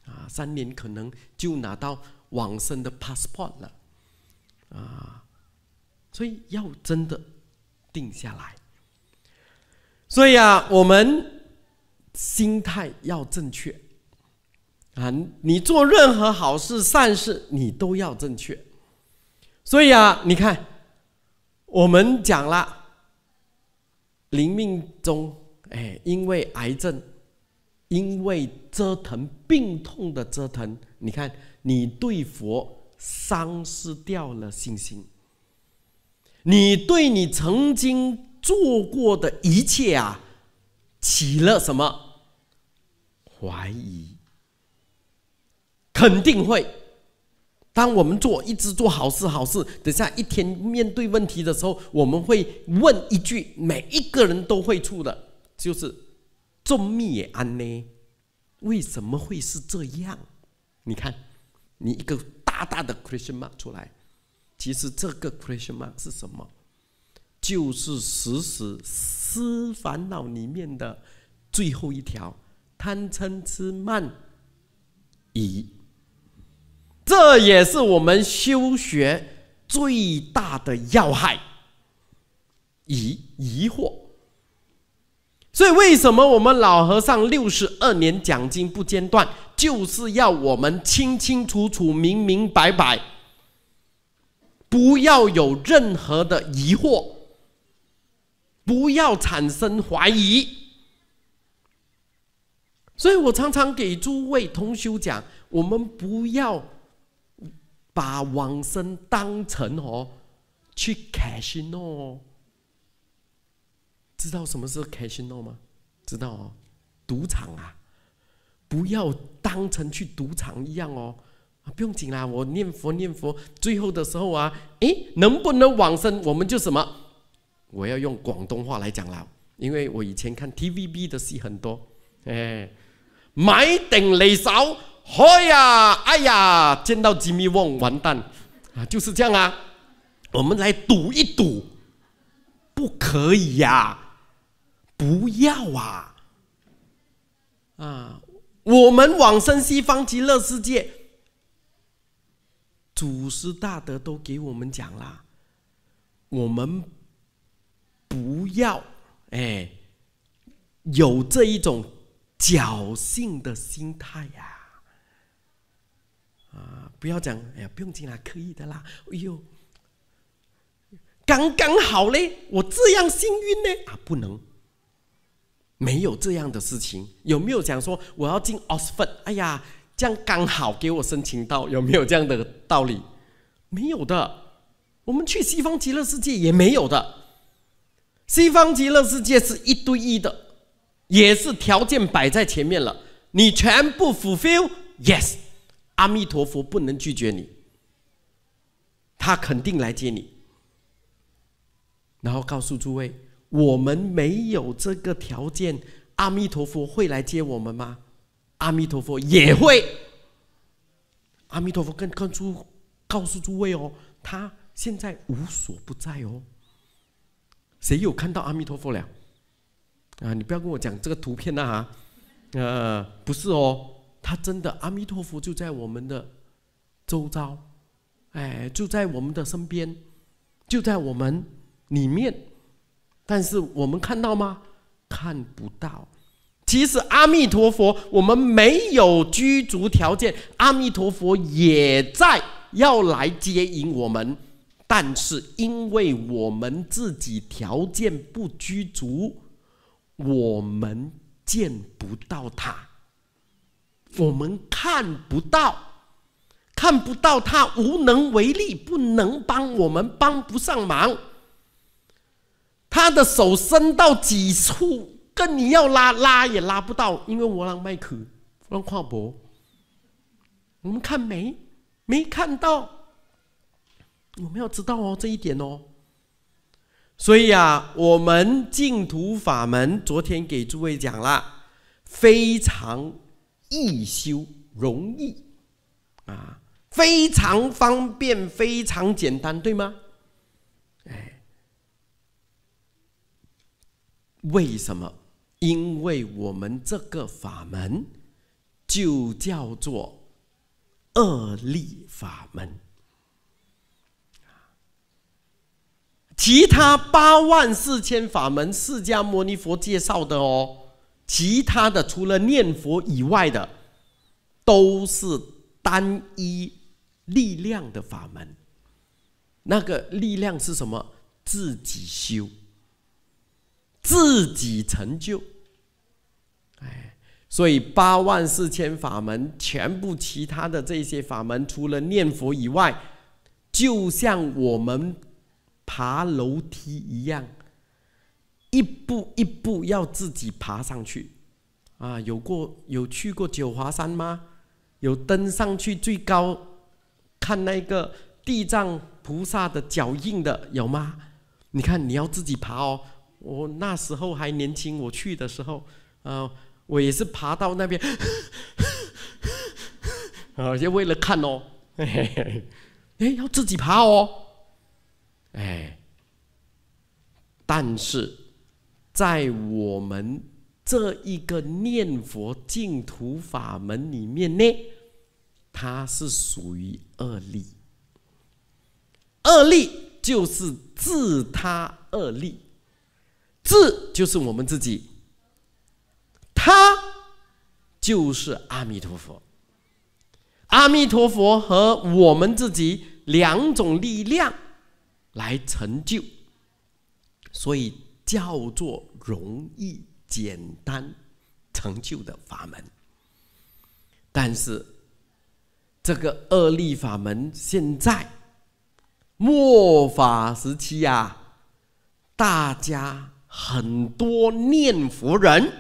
啊，三年可能就拿到往生的 passport 了，啊，所以要真的定下来。所以啊，我们心态要正确，啊，你做任何好事善事，你都要正确。所以啊，你看我们讲了。临命中，哎，因为癌症，因为折腾病痛的折腾，你看，你对佛丧失掉了信心，你对你曾经做过的一切啊，起了什么怀疑？肯定会。当我们做一直做好事好事，等下一天面对问题的时候，我们会问一句每一个人都会出的，就是“众灭安呢？为什么会是这样？你看，你一个大大的 question mark 出来，其实这个 question mark 是什么？就是十时思烦恼里面的最后一条贪嗔痴慢疑。这也是我们修学最大的要害，疑疑惑。所以，为什么我们老和尚六十二年讲经不间断，就是要我们清清楚楚、明明白白，不要有任何的疑惑，不要产生怀疑。所以我常常给诸位同修讲，我们不要。把往生当成哦，去 casino，知道什么是 casino 吗？知道哦，赌场啊，不要当成去赌场一样哦。啊，不用紧啦，我念佛念佛，最后的时候啊，诶，能不能往生，我们就什么？我要用广东话来讲啦，因为我以前看 TVB 的戏很多，哎，买定雷手。好呀，哎呀，见到吉米 m 完蛋，啊，就是这样啊。我们来赌一赌，不可以呀，不要啊，啊，我们往生西方极乐世界，祖师大德都给我们讲了，我们不要，哎，有这一种侥幸的心态呀。啊，不要讲，哎呀，不用进来，可以的啦。哎呦，刚刚好嘞，我这样幸运呢。啊，不能，没有这样的事情。有没有讲说我要进 Oxford？哎呀，这样刚好给我申请到，有没有这样的道理？没有的。我们去西方极乐世界也没有的。西方极乐世界是一对一的，也是条件摆在前面了，你全部 fulfill，yes。阿弥陀佛不能拒绝你，他肯定来接你。然后告诉诸位，我们没有这个条件，阿弥陀佛会来接我们吗？阿弥陀佛也会。阿弥陀佛跟跟诸告诉诸位哦，他现在无所不在哦。谁有看到阿弥陀佛了？啊，你不要跟我讲这个图片啊。啊，呃，不是哦。他真的阿弥陀佛就在我们的周遭，哎，就在我们的身边，就在我们里面。但是我们看到吗？看不到。其实阿弥陀佛，我们没有居住条件，阿弥陀佛也在要来接引我们，但是因为我们自己条件不居足，我们见不到他。我们看不到，看不到他无能为力，不能帮我们，帮不上忙。他的手伸到几处，跟你要拉拉也拉不到，因为我让麦克让跨博，我们看没没看到？我们要知道哦这一点哦。所以啊，我们净土法门昨天给诸位讲了，非常。易修容易啊，非常方便，非常简单，对吗？哎，为什么？因为我们这个法门就叫做恶力法门，其他八万四千法门，释迦牟尼佛介绍的哦。其他的除了念佛以外的，都是单一力量的法门。那个力量是什么？自己修，自己成就。哎，所以八万四千法门，全部其他的这些法门，除了念佛以外，就像我们爬楼梯一样。一步一步要自己爬上去，啊，有过有去过九华山吗？有登上去最高，看那个地藏菩萨的脚印的有吗？你看你要自己爬哦。我那时候还年轻，我去的时候，呃，我也是爬到那边，呃，就为了看哦。哎，要自己爬哦。哎，但是。在我们这一个念佛净土法门里面呢，它是属于二力。二力就是自他二力，自就是我们自己，他就是阿弥陀佛。阿弥陀佛和我们自己两种力量来成就，所以叫做。容易简单成就的法门，但是这个恶力法门，现在末法时期啊，大家很多念佛人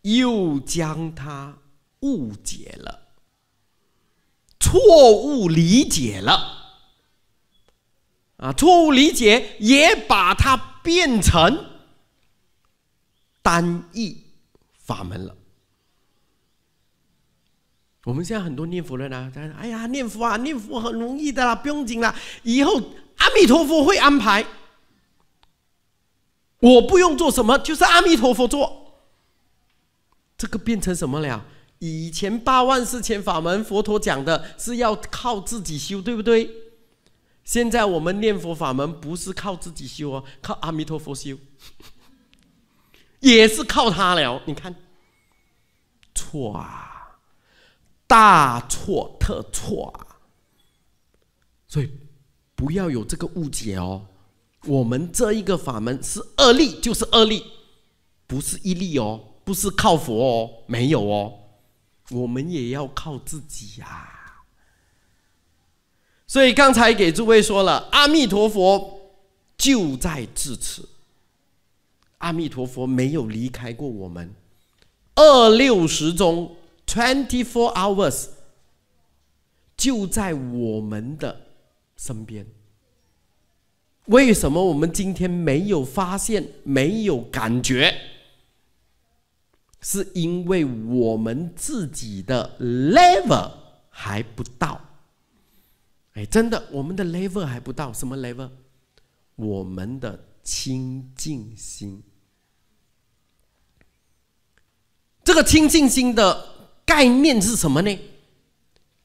又将它误解了，错误理解了啊，错误理解也把它变成。三义法门了。我们现在很多念佛人啊，他哎呀，念佛啊，念佛很容易的啦，不用紧啦，以后阿弥陀佛会安排，我不用做什么，就是阿弥陀佛做。”这个变成什么了？以前八万四千法门，佛陀讲的是要靠自己修，对不对？现在我们念佛法门不是靠自己修哦，靠阿弥陀佛修。也是靠他了，你看，错啊，大错特错啊！所以不要有这个误解哦。我们这一个法门是二力，就是二力，不是一力哦，不是靠佛哦，没有哦，我们也要靠自己呀。所以刚才给诸位说了，阿弥陀佛就在至此。阿弥陀佛没有离开过我们，二六十钟 （twenty-four hours） 就在我们的身边。为什么我们今天没有发现、没有感觉？是因为我们自己的 level 还不到。哎，真的，我们的 level 还不到。什么 level？我们的清净心。这个清净心的概念是什么呢？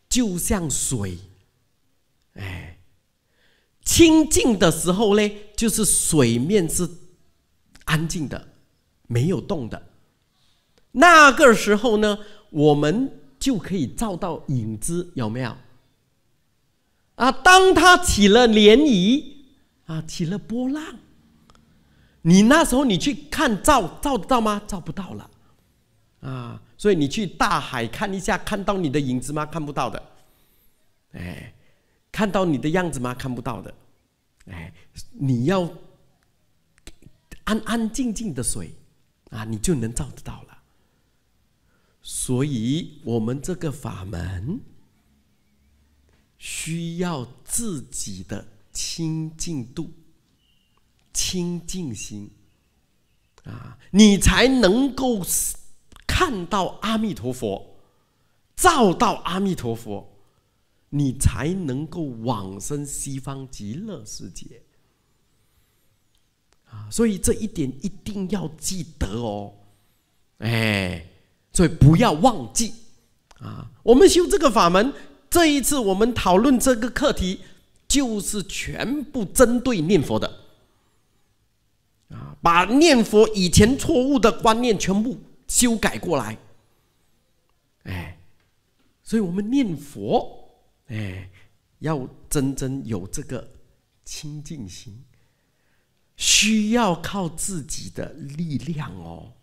就像水，哎，清净的时候呢，就是水面是安静的，没有动的。那个时候呢，我们就可以照到影子，有没有？啊，当它起了涟漪，啊，起了波浪，你那时候你去看照，照得到吗？照不到了。啊，所以你去大海看一下，看到你的影子吗？看不到的。哎，看到你的样子吗？看不到的。哎，你要安安静静的水，啊，你就能照得到了。所以我们这个法门需要自己的清净度、清净心啊，你才能够。看到阿弥陀佛，照到阿弥陀佛，你才能够往生西方极乐世界啊！所以这一点一定要记得哦，哎，所以不要忘记啊！我们修这个法门，这一次我们讨论这个课题，就是全部针对念佛的啊，把念佛以前错误的观念全部。修改过来，哎，所以我们念佛，哎，要真真有这个清净心，需要靠自己的力量哦，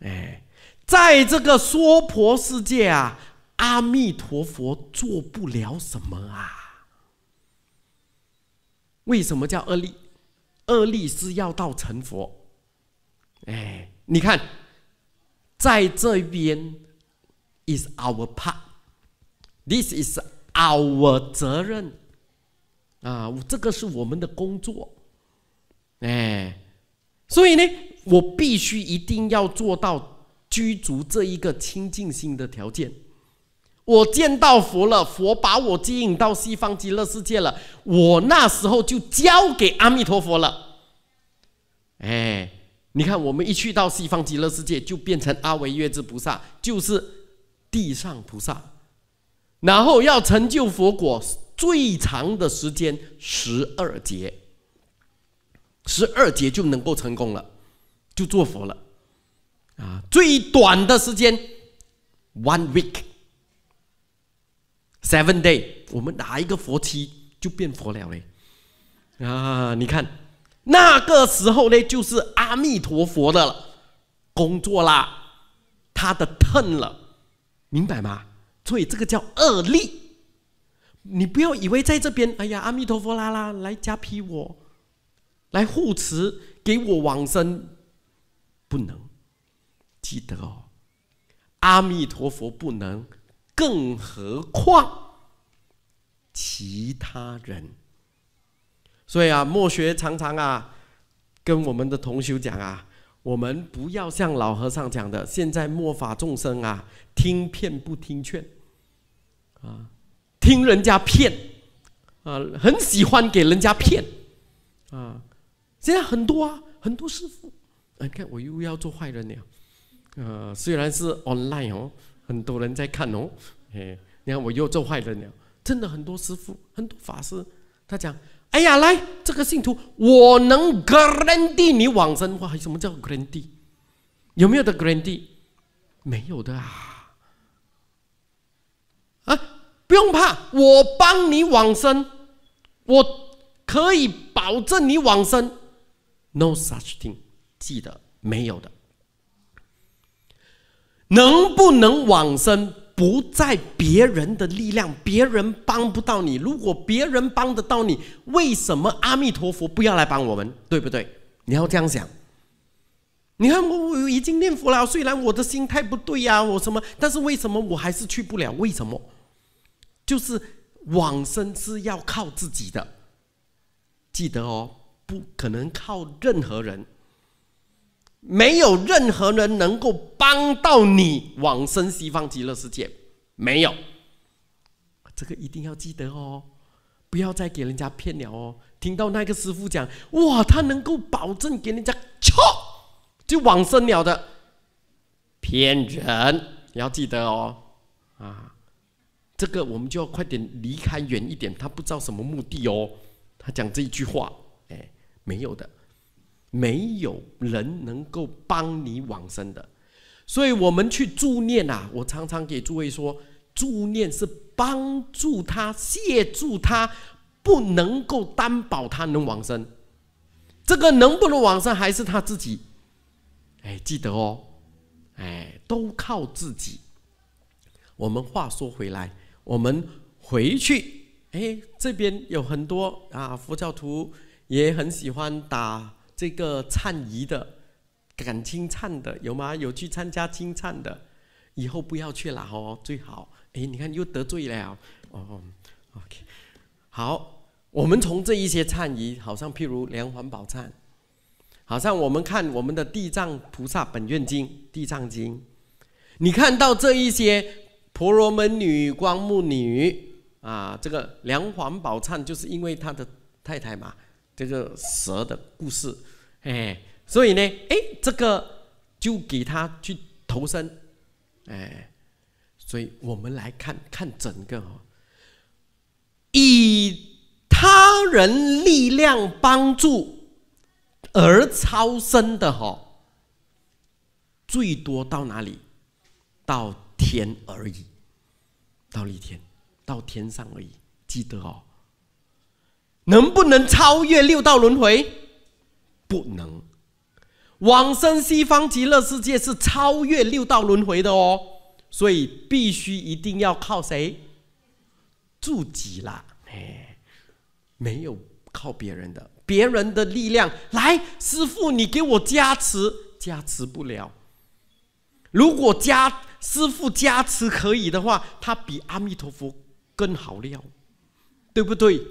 哎，在这个娑婆世界啊，阿弥陀佛做不了什么啊？为什么叫恶力？恶力是要到成佛，哎，你看。在这边，is our part. This is our 责任啊，这个是我们的工作。哎，所以呢，我必须一定要做到居足这一个清净心的条件。我见到佛了，佛把我接引到西方极乐世界了，我那时候就交给阿弥陀佛了。哎。你看，我们一去到西方极乐世界，就变成阿维月之菩萨，就是地上菩萨。然后要成就佛果，最长的时间十二劫，十二劫就能够成功了，就做佛了。啊，最短的时间，one week，seven day，我们哪一个佛期就变佛了嘞。啊，你看。那个时候呢，就是阿弥陀佛的工作啦，他的疼了，明白吗？所以这个叫恶力，你不要以为在这边，哎呀，阿弥陀佛啦啦，来加批我，来护持，给我往生，不能，记得哦，阿弥陀佛不能，更何况其他人。所以啊，莫学常常啊，跟我们的同修讲啊，我们不要像老和尚讲的，现在末法众生啊，听骗不听劝，啊，听人家骗，啊，很喜欢给人家骗，啊，现在很多啊，很多师傅，你看我又要做坏人了，呃，虽然是 online 哦，很多人在看哦，哎，你看我又做坏人了，真的很多师傅，很多法师，他讲。哎呀，来这个信徒，我能 guarantee 你往生哇，什么叫 guarantee？有没有的 guarantee？没有的啊！啊，不用怕，我帮你往生，我可以保证你往生。No such thing，记得没有的。能不能往生？不在别人的力量，别人帮不到你。如果别人帮得到你，为什么阿弥陀佛不要来帮我们？对不对？你要这样想。你看，我我已经念佛了，虽然我的心态不对呀，我什么，但是为什么我还是去不了？为什么？就是往生是要靠自己的，记得哦，不可能靠任何人。没有任何人能够帮到你往生西方极乐世界，没有。这个一定要记得哦，不要再给人家骗了哦。听到那个师傅讲哇，他能够保证给人家翘就往生了的，骗人！你要记得哦，啊，这个我们就要快点离开远一点。他不知道什么目的哦，他讲这一句话，哎，没有的。没有人能够帮你往生的，所以我们去助念啊，我常常给诸位说，助念是帮助他协助他，不能够担保他能往生。这个能不能往生还是他自己，哎，记得哦，哎，都靠自己。我们话说回来，我们回去，哎，这边有很多啊，佛教徒也很喜欢打。这个颤仪的，敢清唱的有吗？有去参加清唱的，以后不要去了哦，最好。哎，你看又得罪了哦。OK，好，我们从这一些颤仪，好像譬如梁环宝忏，好像我们看我们的《地藏菩萨本愿经》《地藏经》，你看到这一些婆罗门女、光目女啊，这个梁环宝忏就是因为他的太太嘛，这个蛇的故事。哎，所以呢，哎，这个就给他去投生，哎，所以我们来看看整个哦，以他人力量帮助而超生的哦，最多到哪里？到天而已，到天，到天上而已。记得哦，能不能超越六道轮回？不能往生西方极乐世界是超越六道轮回的哦，所以必须一定要靠谁住己啦，哎，没有靠别人的，别人的力量来。师傅你给我加持，加持不了。如果加师傅加持可以的话，他比阿弥陀佛更好料，对不对？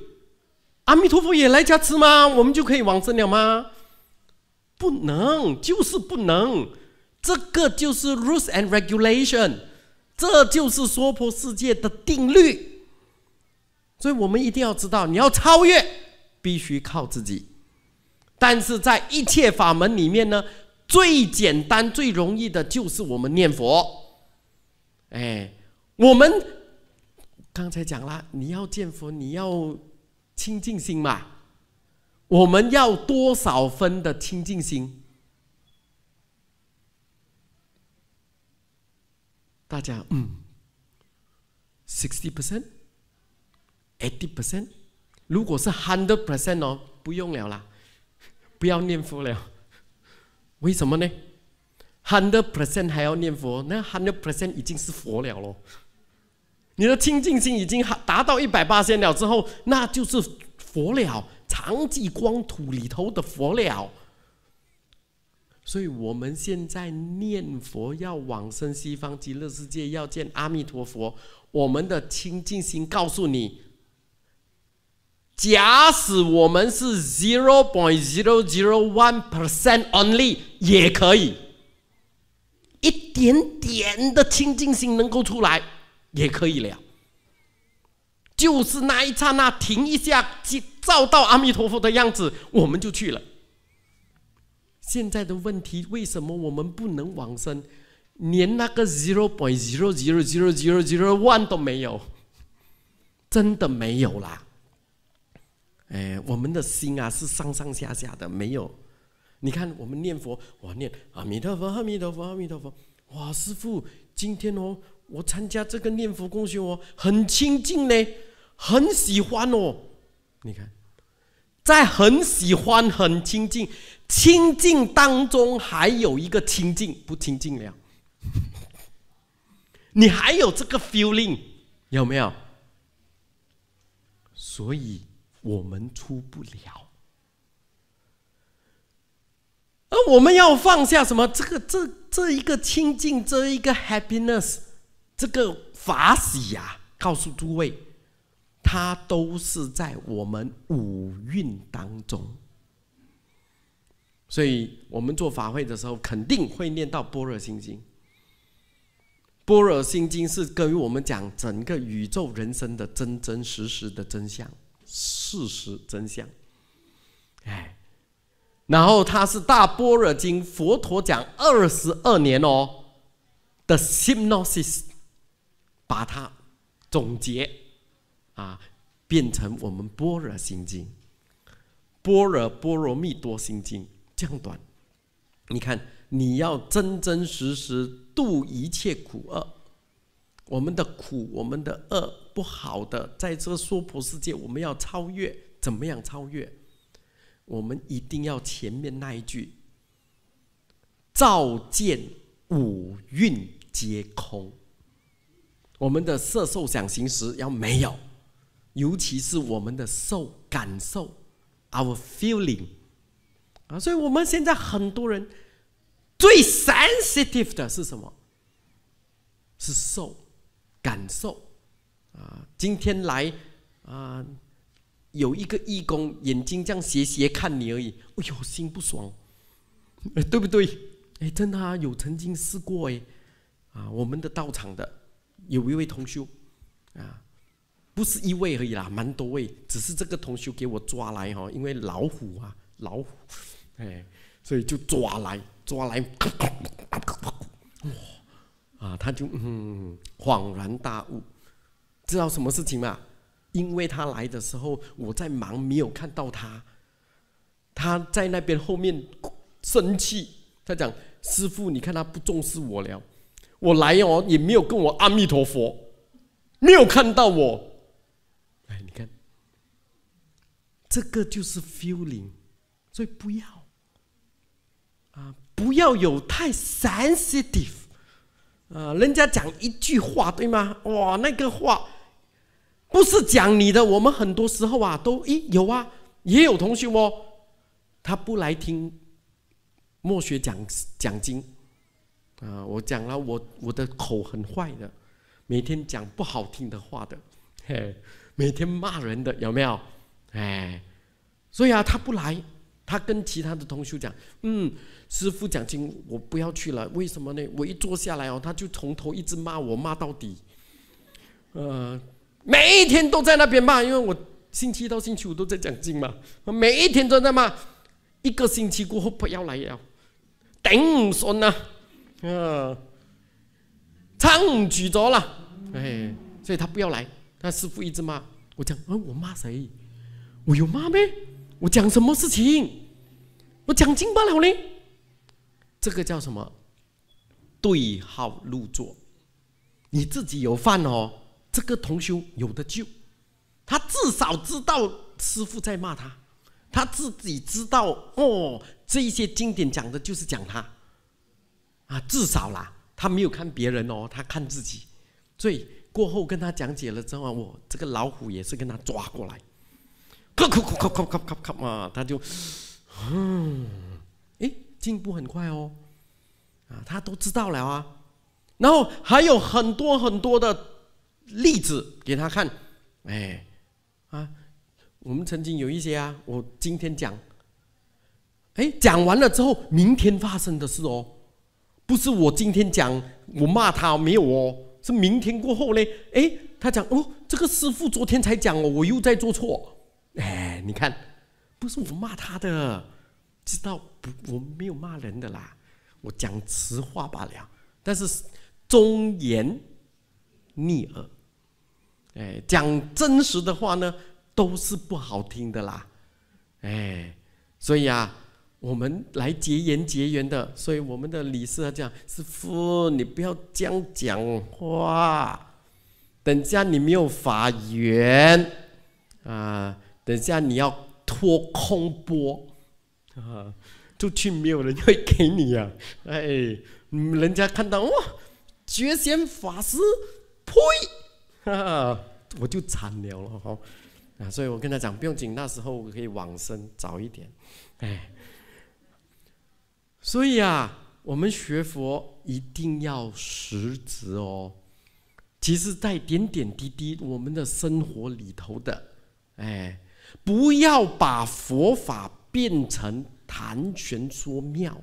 阿弥陀佛也来加持吗？我们就可以往生了吗？不能，就是不能，这个就是 rules and regulation，这就是娑婆世界的定律。所以我们一定要知道，你要超越，必须靠自己。但是在一切法门里面呢，最简单、最容易的就是我们念佛。哎，我们刚才讲了，你要见佛，你要清净心嘛。我们要多少分的清净心？大家，嗯，sixty percent，eighty percent，如果是 hundred percent 哦，不用了啦，不要念佛了。为什么呢？hundred percent 还要念佛？那 hundred percent 已经是佛了咯。你的清净心已经达到一百八千了之后，那就是佛了。长寂光土里头的佛了，所以我们现在念佛要往生西方极乐世界，要见阿弥陀佛。我们的清净心告诉你：，假使我们是 zero point zero zero one percent only，也可以，一点点的清净心能够出来，也可以了。就是那一刹那停一下，照到阿弥陀佛的样子，我们就去了。现在的问题，为什么我们不能往生？连那个 zero point zero zero zero zero zero one 都没有，真的没有啦。哎，我们的心啊，是上上下下的，没有。你看，我们念佛，我念阿弥陀佛，阿弥陀佛，阿弥陀佛。哇，师傅，今天哦，我参加这个念佛共修哦，很清净呢，很喜欢哦。你看，在很喜欢、很亲近、亲近当中，还有一个亲近不亲近了，你还有这个 feeling 有没有？所以我们出不了，而我们要放下什么？这个、这、这一个亲近，这一个 happiness，这个法喜啊，告诉诸位。它都是在我们五蕴当中，所以我们做法会的时候，肯定会念到《般若心经》。《般若心经》是跟我们讲整个宇宙人生的真真实实的真相、事实真相。哎，然后它是大般若经，佛陀讲二十二年哦的 Synopsis，把它总结。啊，变成我们《般若心经》，《般若波罗蜜多心经》这样短。你看，你要真真实实度一切苦厄，我们的苦、我们的恶、不好的，在这个娑婆世界，我们要超越，怎么样超越？我们一定要前面那一句：照见五蕴皆空。我们的色、受、想、行、识要没有。尤其是我们的受感受，our feeling，啊，所以我们现在很多人最 sensitive 的是什么？是受感受啊。今天来啊，有一个义工眼睛这样斜斜看你而已，哎呦，心不爽，对不对？哎，真的啊，有曾经试过哎，啊，我们的道场的有一位同修啊。不是一位而已啦，蛮多位。只是这个同学给我抓来哈，因为老虎啊，老虎，哎，所以就抓来抓来，啊，他就嗯恍然大悟，知道什么事情嘛？因为他来的时候我在忙，没有看到他。他在那边后面生气，他讲：“师傅，你看他不重视我了，我来哦也没有跟我阿弥陀佛，没有看到我。”这个就是 feeling，所以不要啊，不要有太 sensitive。呃，人家讲一句话，对吗？哇，那个话不是讲你的。我们很多时候啊，都咦，有啊，也有同学哦，他不来听墨学讲讲经啊。我讲了，我我的口很坏的，每天讲不好听的话的，嘿，每天骂人的，有没有？哎，所以啊，他不来，他跟其他的同学讲：“嗯，师傅讲经，我不要去了。为什么呢？我一坐下来哦，他就从头一直骂我，骂到底。呃，每一天都在那边骂，因为我星期一到星期五都在讲经嘛，每一天都在骂。一个星期过后不要来了，顶孙呐，啊，唱举着了，哎，所以他不要来，他师傅一直骂我讲，哎，我骂谁？”我有妈咩？我讲什么事情？我讲清罢了呢。这个叫什么？对号入座。你自己有犯哦。这个同修有的救，他至少知道师傅在骂他，他自己知道哦。这一些经典讲的就是讲他啊，至少啦，他没有看别人哦，他看自己。所以过后跟他讲解了之后，我这个老虎也是跟他抓过来。咔咔咔咔咔咔咔咔嘛，他就，嗯，哎，进步很快哦，啊，他都知道了啊。然后还有很多很多的例子给他看，哎，啊，我们曾经有一些啊，我今天讲，哎，讲完了之后，明天发生的事哦，不是我今天讲，我骂他没有哦，是明天过后呢，哎，他讲哦，这个师傅昨天才讲哦，我又在做错。哎，你看，不是我骂他的，知道不？我没有骂人的啦，我讲实话罢了。但是忠言逆耳，哎，讲真实的话呢，都是不好听的啦。哎，所以啊，我们来结缘结缘的，所以我们的李师啊讲，师傅你不要这样讲话，等下你没有法缘啊。等下你要脱空播，啊，出去没有人会给你啊！哎，人家看到哇，觉贤法师，呸！哈哈，我就惨了了哈！啊，所以我跟他讲，不用紧，那时候我可以往生早一点，哎。所以啊，我们学佛一定要实质哦。其实，在点点滴滴我们的生活里头的，哎。不要把佛法变成谈玄说妙，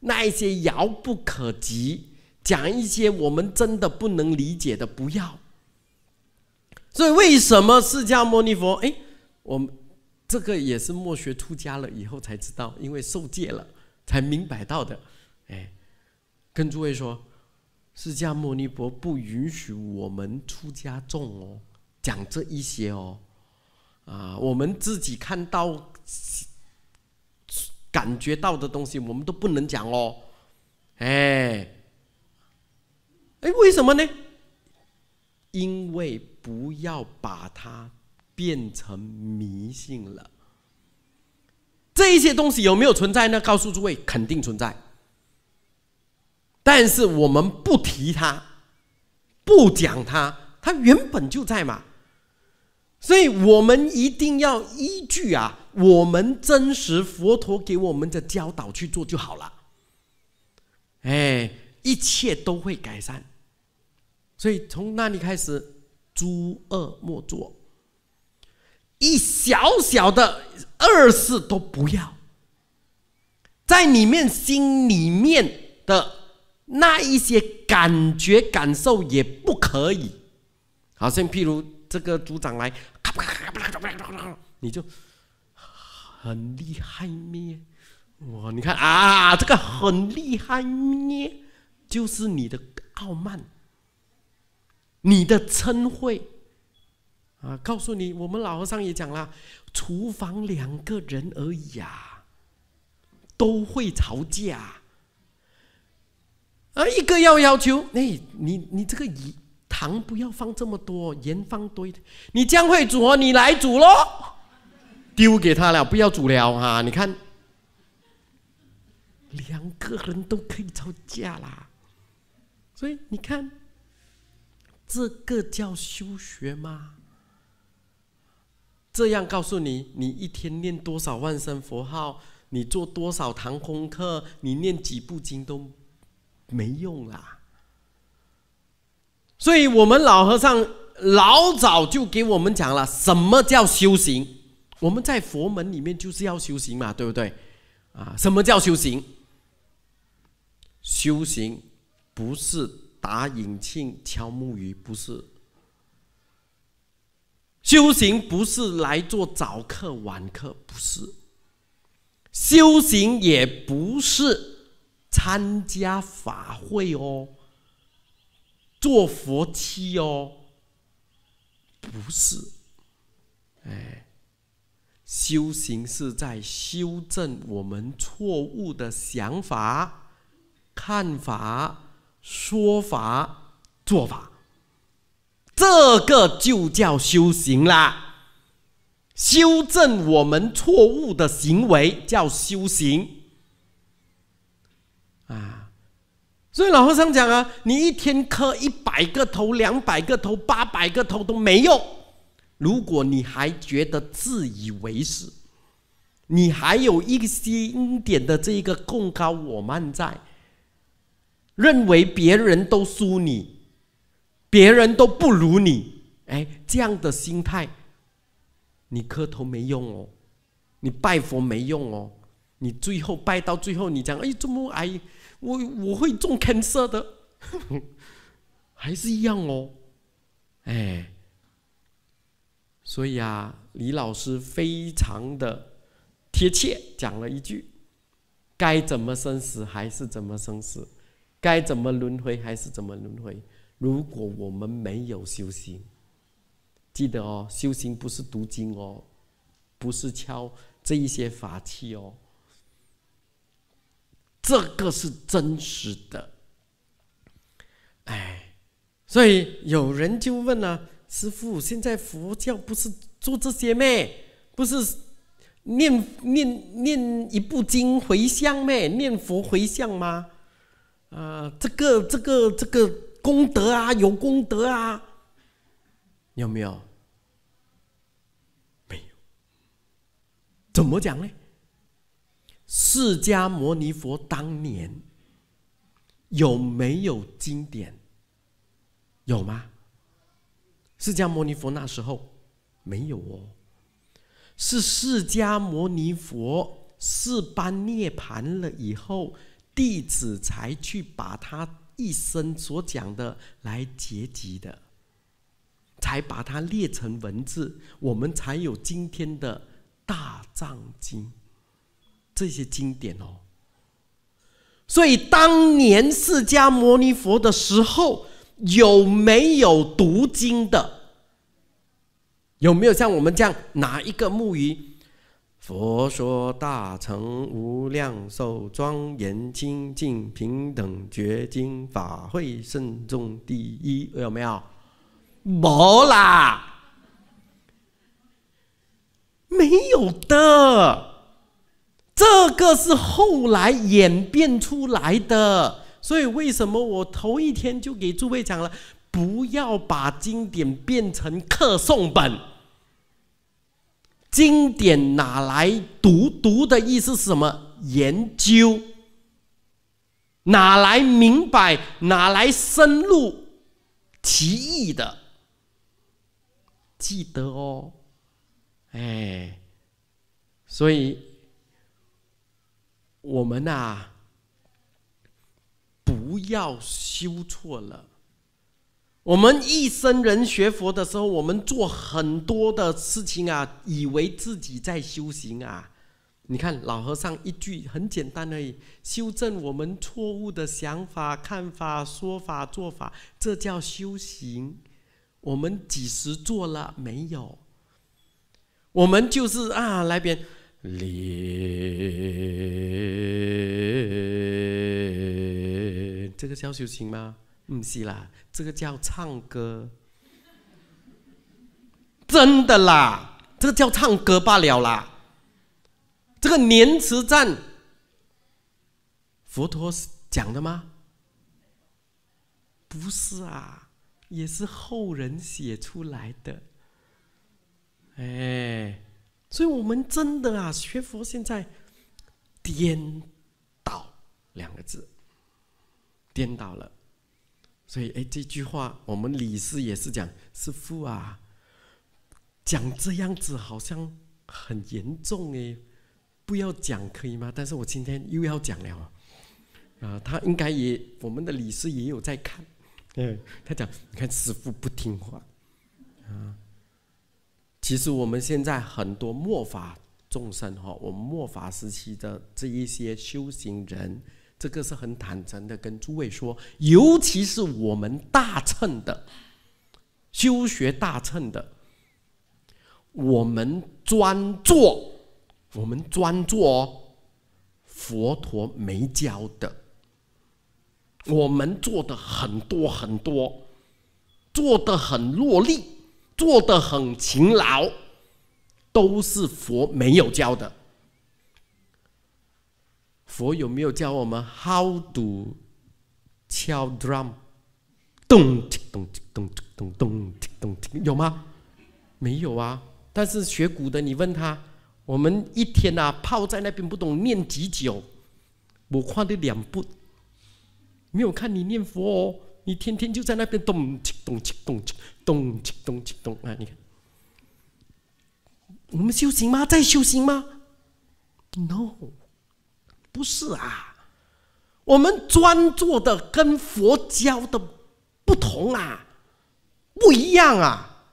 那一些遥不可及，讲一些我们真的不能理解的，不要。所以为什么释迦牟尼佛？哎，我们这个也是莫学出家了以后才知道，因为受戒了才明白到的。哎，跟诸位说，释迦牟尼佛不允许我们出家众哦，讲这一些哦。啊，我们自己看到、感觉到的东西，我们都不能讲哦。哎，哎，为什么呢？因为不要把它变成迷信了。这一些东西有没有存在呢？告诉诸位，肯定存在。但是我们不提它，不讲它，它原本就在嘛。所以我们一定要依据啊，我们真实佛陀给我们的教导去做就好了。哎，一切都会改善。所以从那里开始，诸恶莫作，一小小的恶事都不要，在里面心里面的那一些感觉感受也不可以。好像譬如这个组长来。你就很厉害咩？哇！你看啊，这个很厉害咩？就是你的傲慢，你的称谓啊！告诉你，我们老和尚也讲了，厨房两个人而已啊，都会吵架啊！一个要要求，哎，你你这个一。糖不要放这么多，盐放多一点。你将会煮哦，你来煮咯，丢给他了，不要煮了哈。你看，两个人都可以吵架啦，所以你看，这个叫修学吗？这样告诉你，你一天念多少万声佛号，你做多少堂功课，你念几部经都没用啦。所以我们老和尚老早就给我们讲了什么叫修行。我们在佛门里面就是要修行嘛，对不对？啊，什么叫修行？修行不是打引磬、敲木鱼，不是；修行不是来做早课、晚课，不是；修行也不是参加法会哦。做佛妻哦，不是，哎，修行是在修正我们错误的想法、看法、说法、做法，这个就叫修行啦。修正我们错误的行为叫修行，啊。所以老和尚讲啊，你一天磕一百个头、两百个头、八百个头都没用。如果你还觉得自以为是，你还有一星点的这一个贡高我慢在，认为别人都输你，别人都不如你，哎，这样的心态，你磕头没用哦，你拜佛没用哦，你最后拜到最后，你讲哎，这么哎。我我会中 cancer 的，还是一样哦，哎，所以啊，李老师非常的贴切讲了一句：该怎么生死还是怎么生死，该怎么轮回还是怎么轮回。如果我们没有修行，记得哦，修行不是读经哦，不是敲这一些法器哦。这个是真实的，哎，所以有人就问了：“师傅，现在佛教不是做这些咩？不是念念念一部经回向咩？念佛回向吗？啊，这个这个这个功德啊，有功德啊，有没有？没有，怎么讲呢？”释迦牟尼佛当年有没有经典？有吗？释迦牟尼佛那时候没有哦，是释迦牟尼佛四般涅盘了以后，弟子才去把他一生所讲的来结集的，才把它列成文字，我们才有今天的大藏经。这些经典哦，所以当年释迦牟尼佛的时候，有没有读经的？有没有像我们这样拿一个木鱼？佛说大乘无量寿庄严清净平等觉经法会慎重第一，有没有？没啦，没有的。这个是后来演变出来的，所以为什么我头一天就给诸位讲了，不要把经典变成课诵本。经典哪来读？读的意思是什么？研究，哪来明白？哪来深入？其意的，记得哦，哎，所以。我们呐，不要修错了。我们一生人学佛的时候，我们做很多的事情啊，以为自己在修行啊。你看老和尚一句很简单的，修正我们错误的想法、看法、说法、做法，这叫修行。我们几时做了没有？我们就是啊，来边。这个叫修行吗？不是啦，这个叫唱歌。真的啦，这个叫唱歌罢了啦。这个《念慈赞》，佛陀讲的吗？不是啊，也是后人写出来的。哎。所以我们真的啊，学佛现在颠倒两个字，颠倒了。所以哎，这句话我们李师也是讲，师傅啊，讲这样子好像很严重哎，不要讲可以吗？但是我今天又要讲了啊。啊，他应该也我们的李师也有在看，嗯，他讲，你看师傅不听话啊。其实我们现在很多末法众生哈，我们末法时期的这一些修行人，这个是很坦诚的跟诸位说，尤其是我们大乘的修学大乘的，我们专做我们专做佛陀没教的，我们做的很多很多，做的很落力。做的很勤劳，都是佛没有教的。佛有没有教我们 how to 敲 drum？咚咚咚咚咚咚咚有吗？没有啊。但是学鼓的，你问他，我们一天呐泡在那边不懂念几久？我跨了两步，没有看你念佛哦。你天天就在那边咚动，咚动，咚动，咚动，咚嘁咚哎，你看，我们修行吗？在修行吗？No，不是啊，我们专做的跟佛教的不同啊，不一样啊，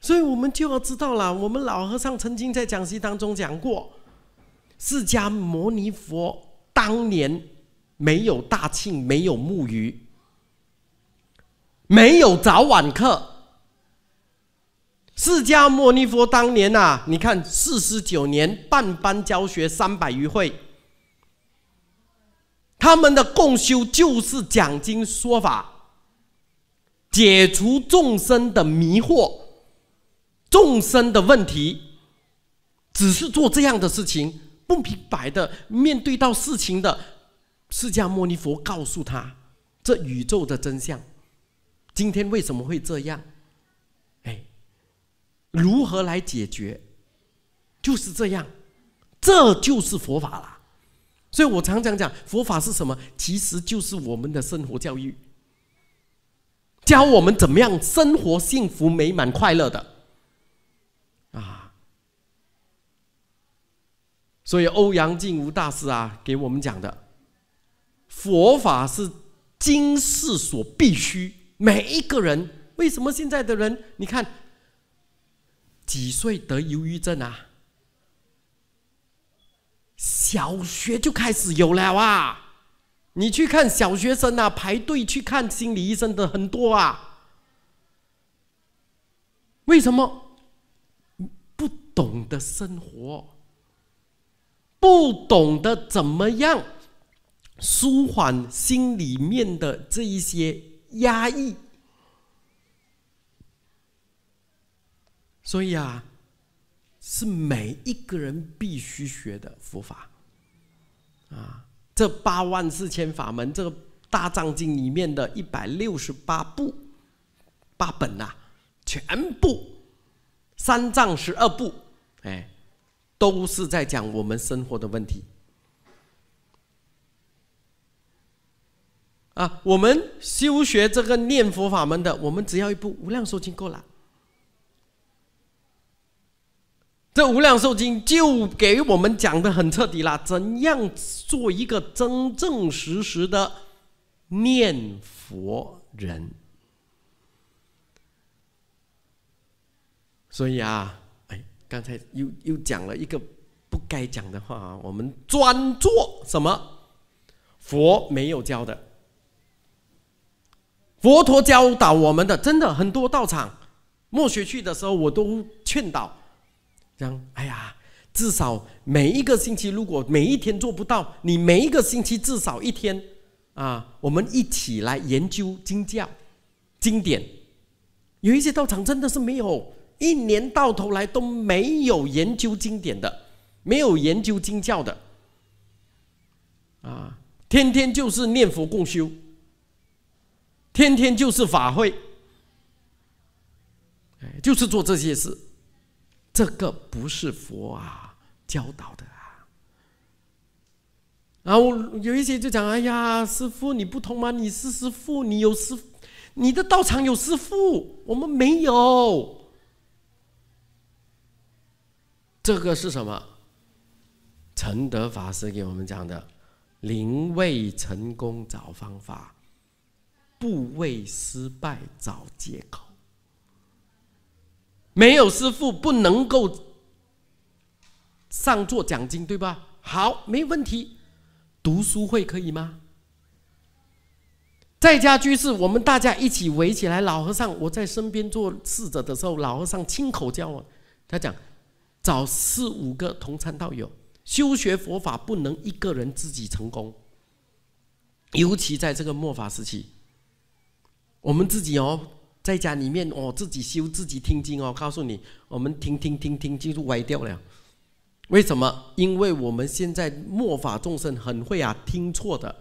所以我们就要知道了。我们老和尚曾经在讲席当中讲过，释迦牟尼佛当年。没有大庆，没有木鱼，没有早晚课。释迦牟尼佛当年呐，你看四十九年半班教学三百余会，他们的共修就是讲经说法，解除众生的迷惑，众生的问题，只是做这样的事情，不平白的面对到事情的。释迦牟尼佛告诉他：“这宇宙的真相，今天为什么会这样？哎，如何来解决？就是这样，这就是佛法啦。所以我常常讲佛法是什么，其实就是我们的生活教育，教我们怎么样生活幸福、美满、快乐的啊。所以欧阳靖吴大师啊，给我们讲的。”佛法是今世所必须，每一个人为什么现在的人？你看，几岁得忧郁症啊？小学就开始有了啊！你去看小学生啊，排队去看心理医生的很多啊。为什么？不懂得生活，不懂得怎么样。舒缓心里面的这一些压抑，所以啊，是每一个人必须学的佛法，啊，这八万四千法门，这个《大藏经里面的一百六十八部八本呐，全部三藏十二部，哎，都是在讲我们生活的问题。啊，我们修学这个念佛法门的，我们只要一部《无量寿经》够了。这《无量寿经》就给我们讲的很彻底了，怎样做一个真正实实的念佛人？所以啊，哎，刚才又又讲了一个不该讲的话啊。我们专做什么佛没有教的？佛陀教导我们的，真的很多道场，默学去的时候，我都劝导，讲，哎呀，至少每一个星期，如果每一天做不到，你每一个星期至少一天，啊，我们一起来研究经教，经典，有一些道场真的是没有，一年到头来都没有研究经典的，没有研究经教的，啊，天天就是念佛共修。天天就是法会，哎，就是做这些事。这个不是佛啊教导的啊。然后有一些就讲：“哎呀，师傅你不通吗？你是师傅，你有师，你的道场有师傅，我们没有。”这个是什么？陈德法师给我们讲的：“临位成功找方法。”不为失败找借口，没有师傅不能够上座讲经，对吧？好，没问题。读书会可以吗？在家居士，我们大家一起围起来。老和尚我在身边做侍者的时候，老和尚亲口教我，他讲找四五个同参道友，修学佛法不能一个人自己成功，尤其在这个末法时期。我们自己哦，在家里面哦，自己修自己听经哦。告诉你，我们听听听听经就歪掉了，为什么？因为我们现在末法众生很会啊听错的。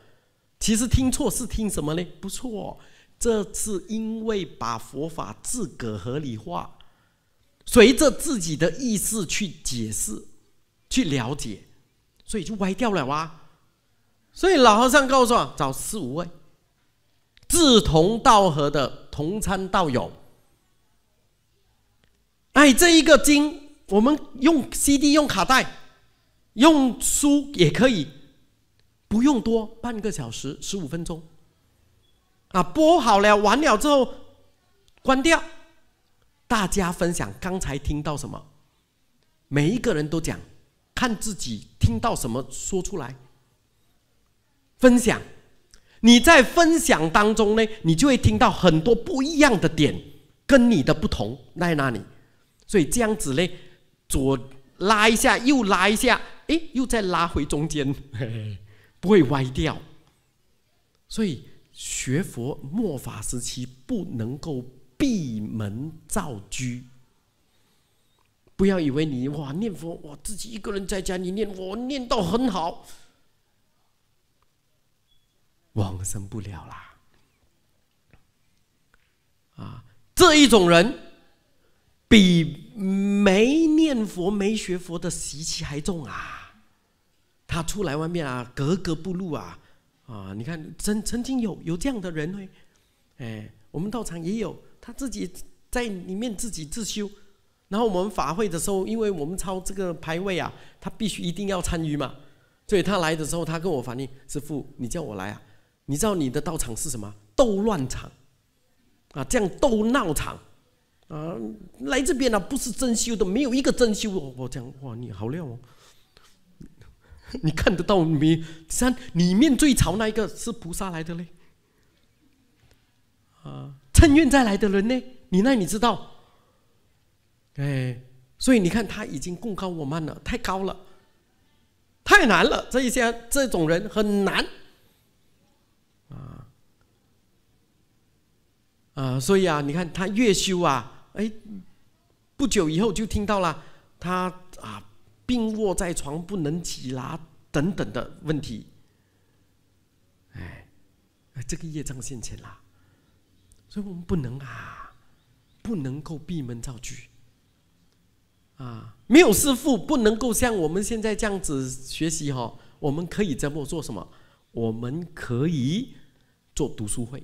其实听错是听什么呢？不错，这是因为把佛法自个合理化，随着自己的意识去解释、去了解，所以就歪掉了哇。所以老和尚告诉我，找四五位。志同道合的同参道友，哎，这一个经，我们用 CD，用卡带，用书也可以，不用多，半个小时，十五分钟，啊，播好了，完了之后，关掉，大家分享刚才听到什么，每一个人都讲，看自己听到什么说出来，分享。你在分享当中呢，你就会听到很多不一样的点，跟你的不同在哪里？所以这样子呢，左拉一下，右拉一下，哎，又再拉回中间，不会歪掉。所以学佛末法时期不能够闭门造车，不要以为你哇念佛，我自己一个人在家里念，我念到很好。往生不了啦！啊，这一种人比没念佛、没学佛的习气还重啊！他出来外面啊，格格不入啊！啊，你看曾曾经有有这样的人呢，哎，我们道场也有，他自己在里面自己自修。然后我们法会的时候，因为我们操这个牌位啊，他必须一定要参与嘛。所以他来的时候，他跟我反映：“师傅，你叫我来啊。”你知道你的道场是什么斗乱场啊，这样斗闹场啊，来这边呢不是真修的，没有一个真修。我我讲哇，你好料哦，你看得到你三里面最潮那一个是菩萨来的嘞，啊，趁愿再来的人呢，你那你知道？哎，所以你看他已经功高我慢了，太高了，太难了，这一些这种人很难。啊，所以啊，你看他越修啊，哎，不久以后就听到了他啊，病卧在床不能起啦等等的问题，哎，这个业障现前啦，所以我们不能啊，不能够闭门造句啊，没有师傅不能够像我们现在这样子学习哈。我们可以这么做什么？我们可以做读书会。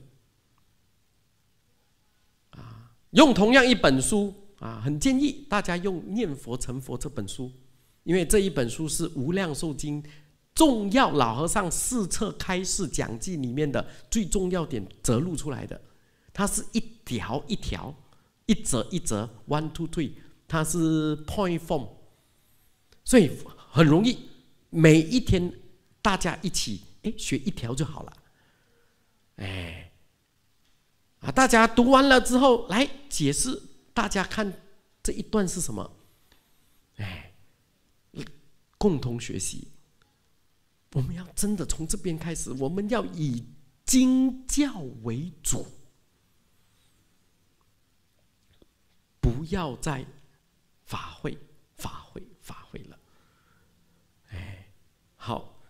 用同样一本书啊，很建议大家用《念佛成佛》这本书，因为这一本书是《无量寿经》重要老和尚四册开示讲记里面的最重要点摘录出来的，它是一条一条，一折一折 o n e two three，它是 point form，所以很容易，每一天大家一起哎学一条就好了，哎。啊！大家读完了之后来解释，大家看这一段是什么？哎，共同学习。我们要真的从这边开始，我们要以经教为主，不要再法会、法会、法会了。哎，好，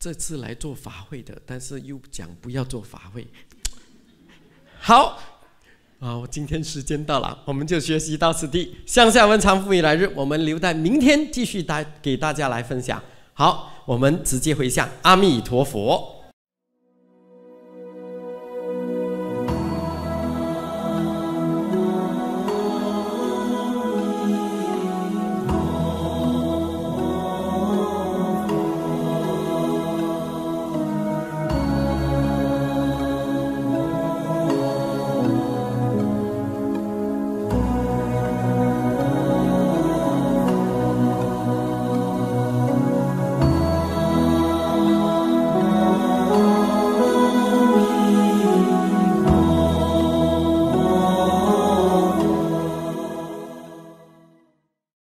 这次来做法会的，但是又讲不要做法会。好，啊，我今天时间到了，我们就学习到此地。向下文长复以来日，我们留待明天继续带给大家来分享。好，我们直接回向阿弥陀佛。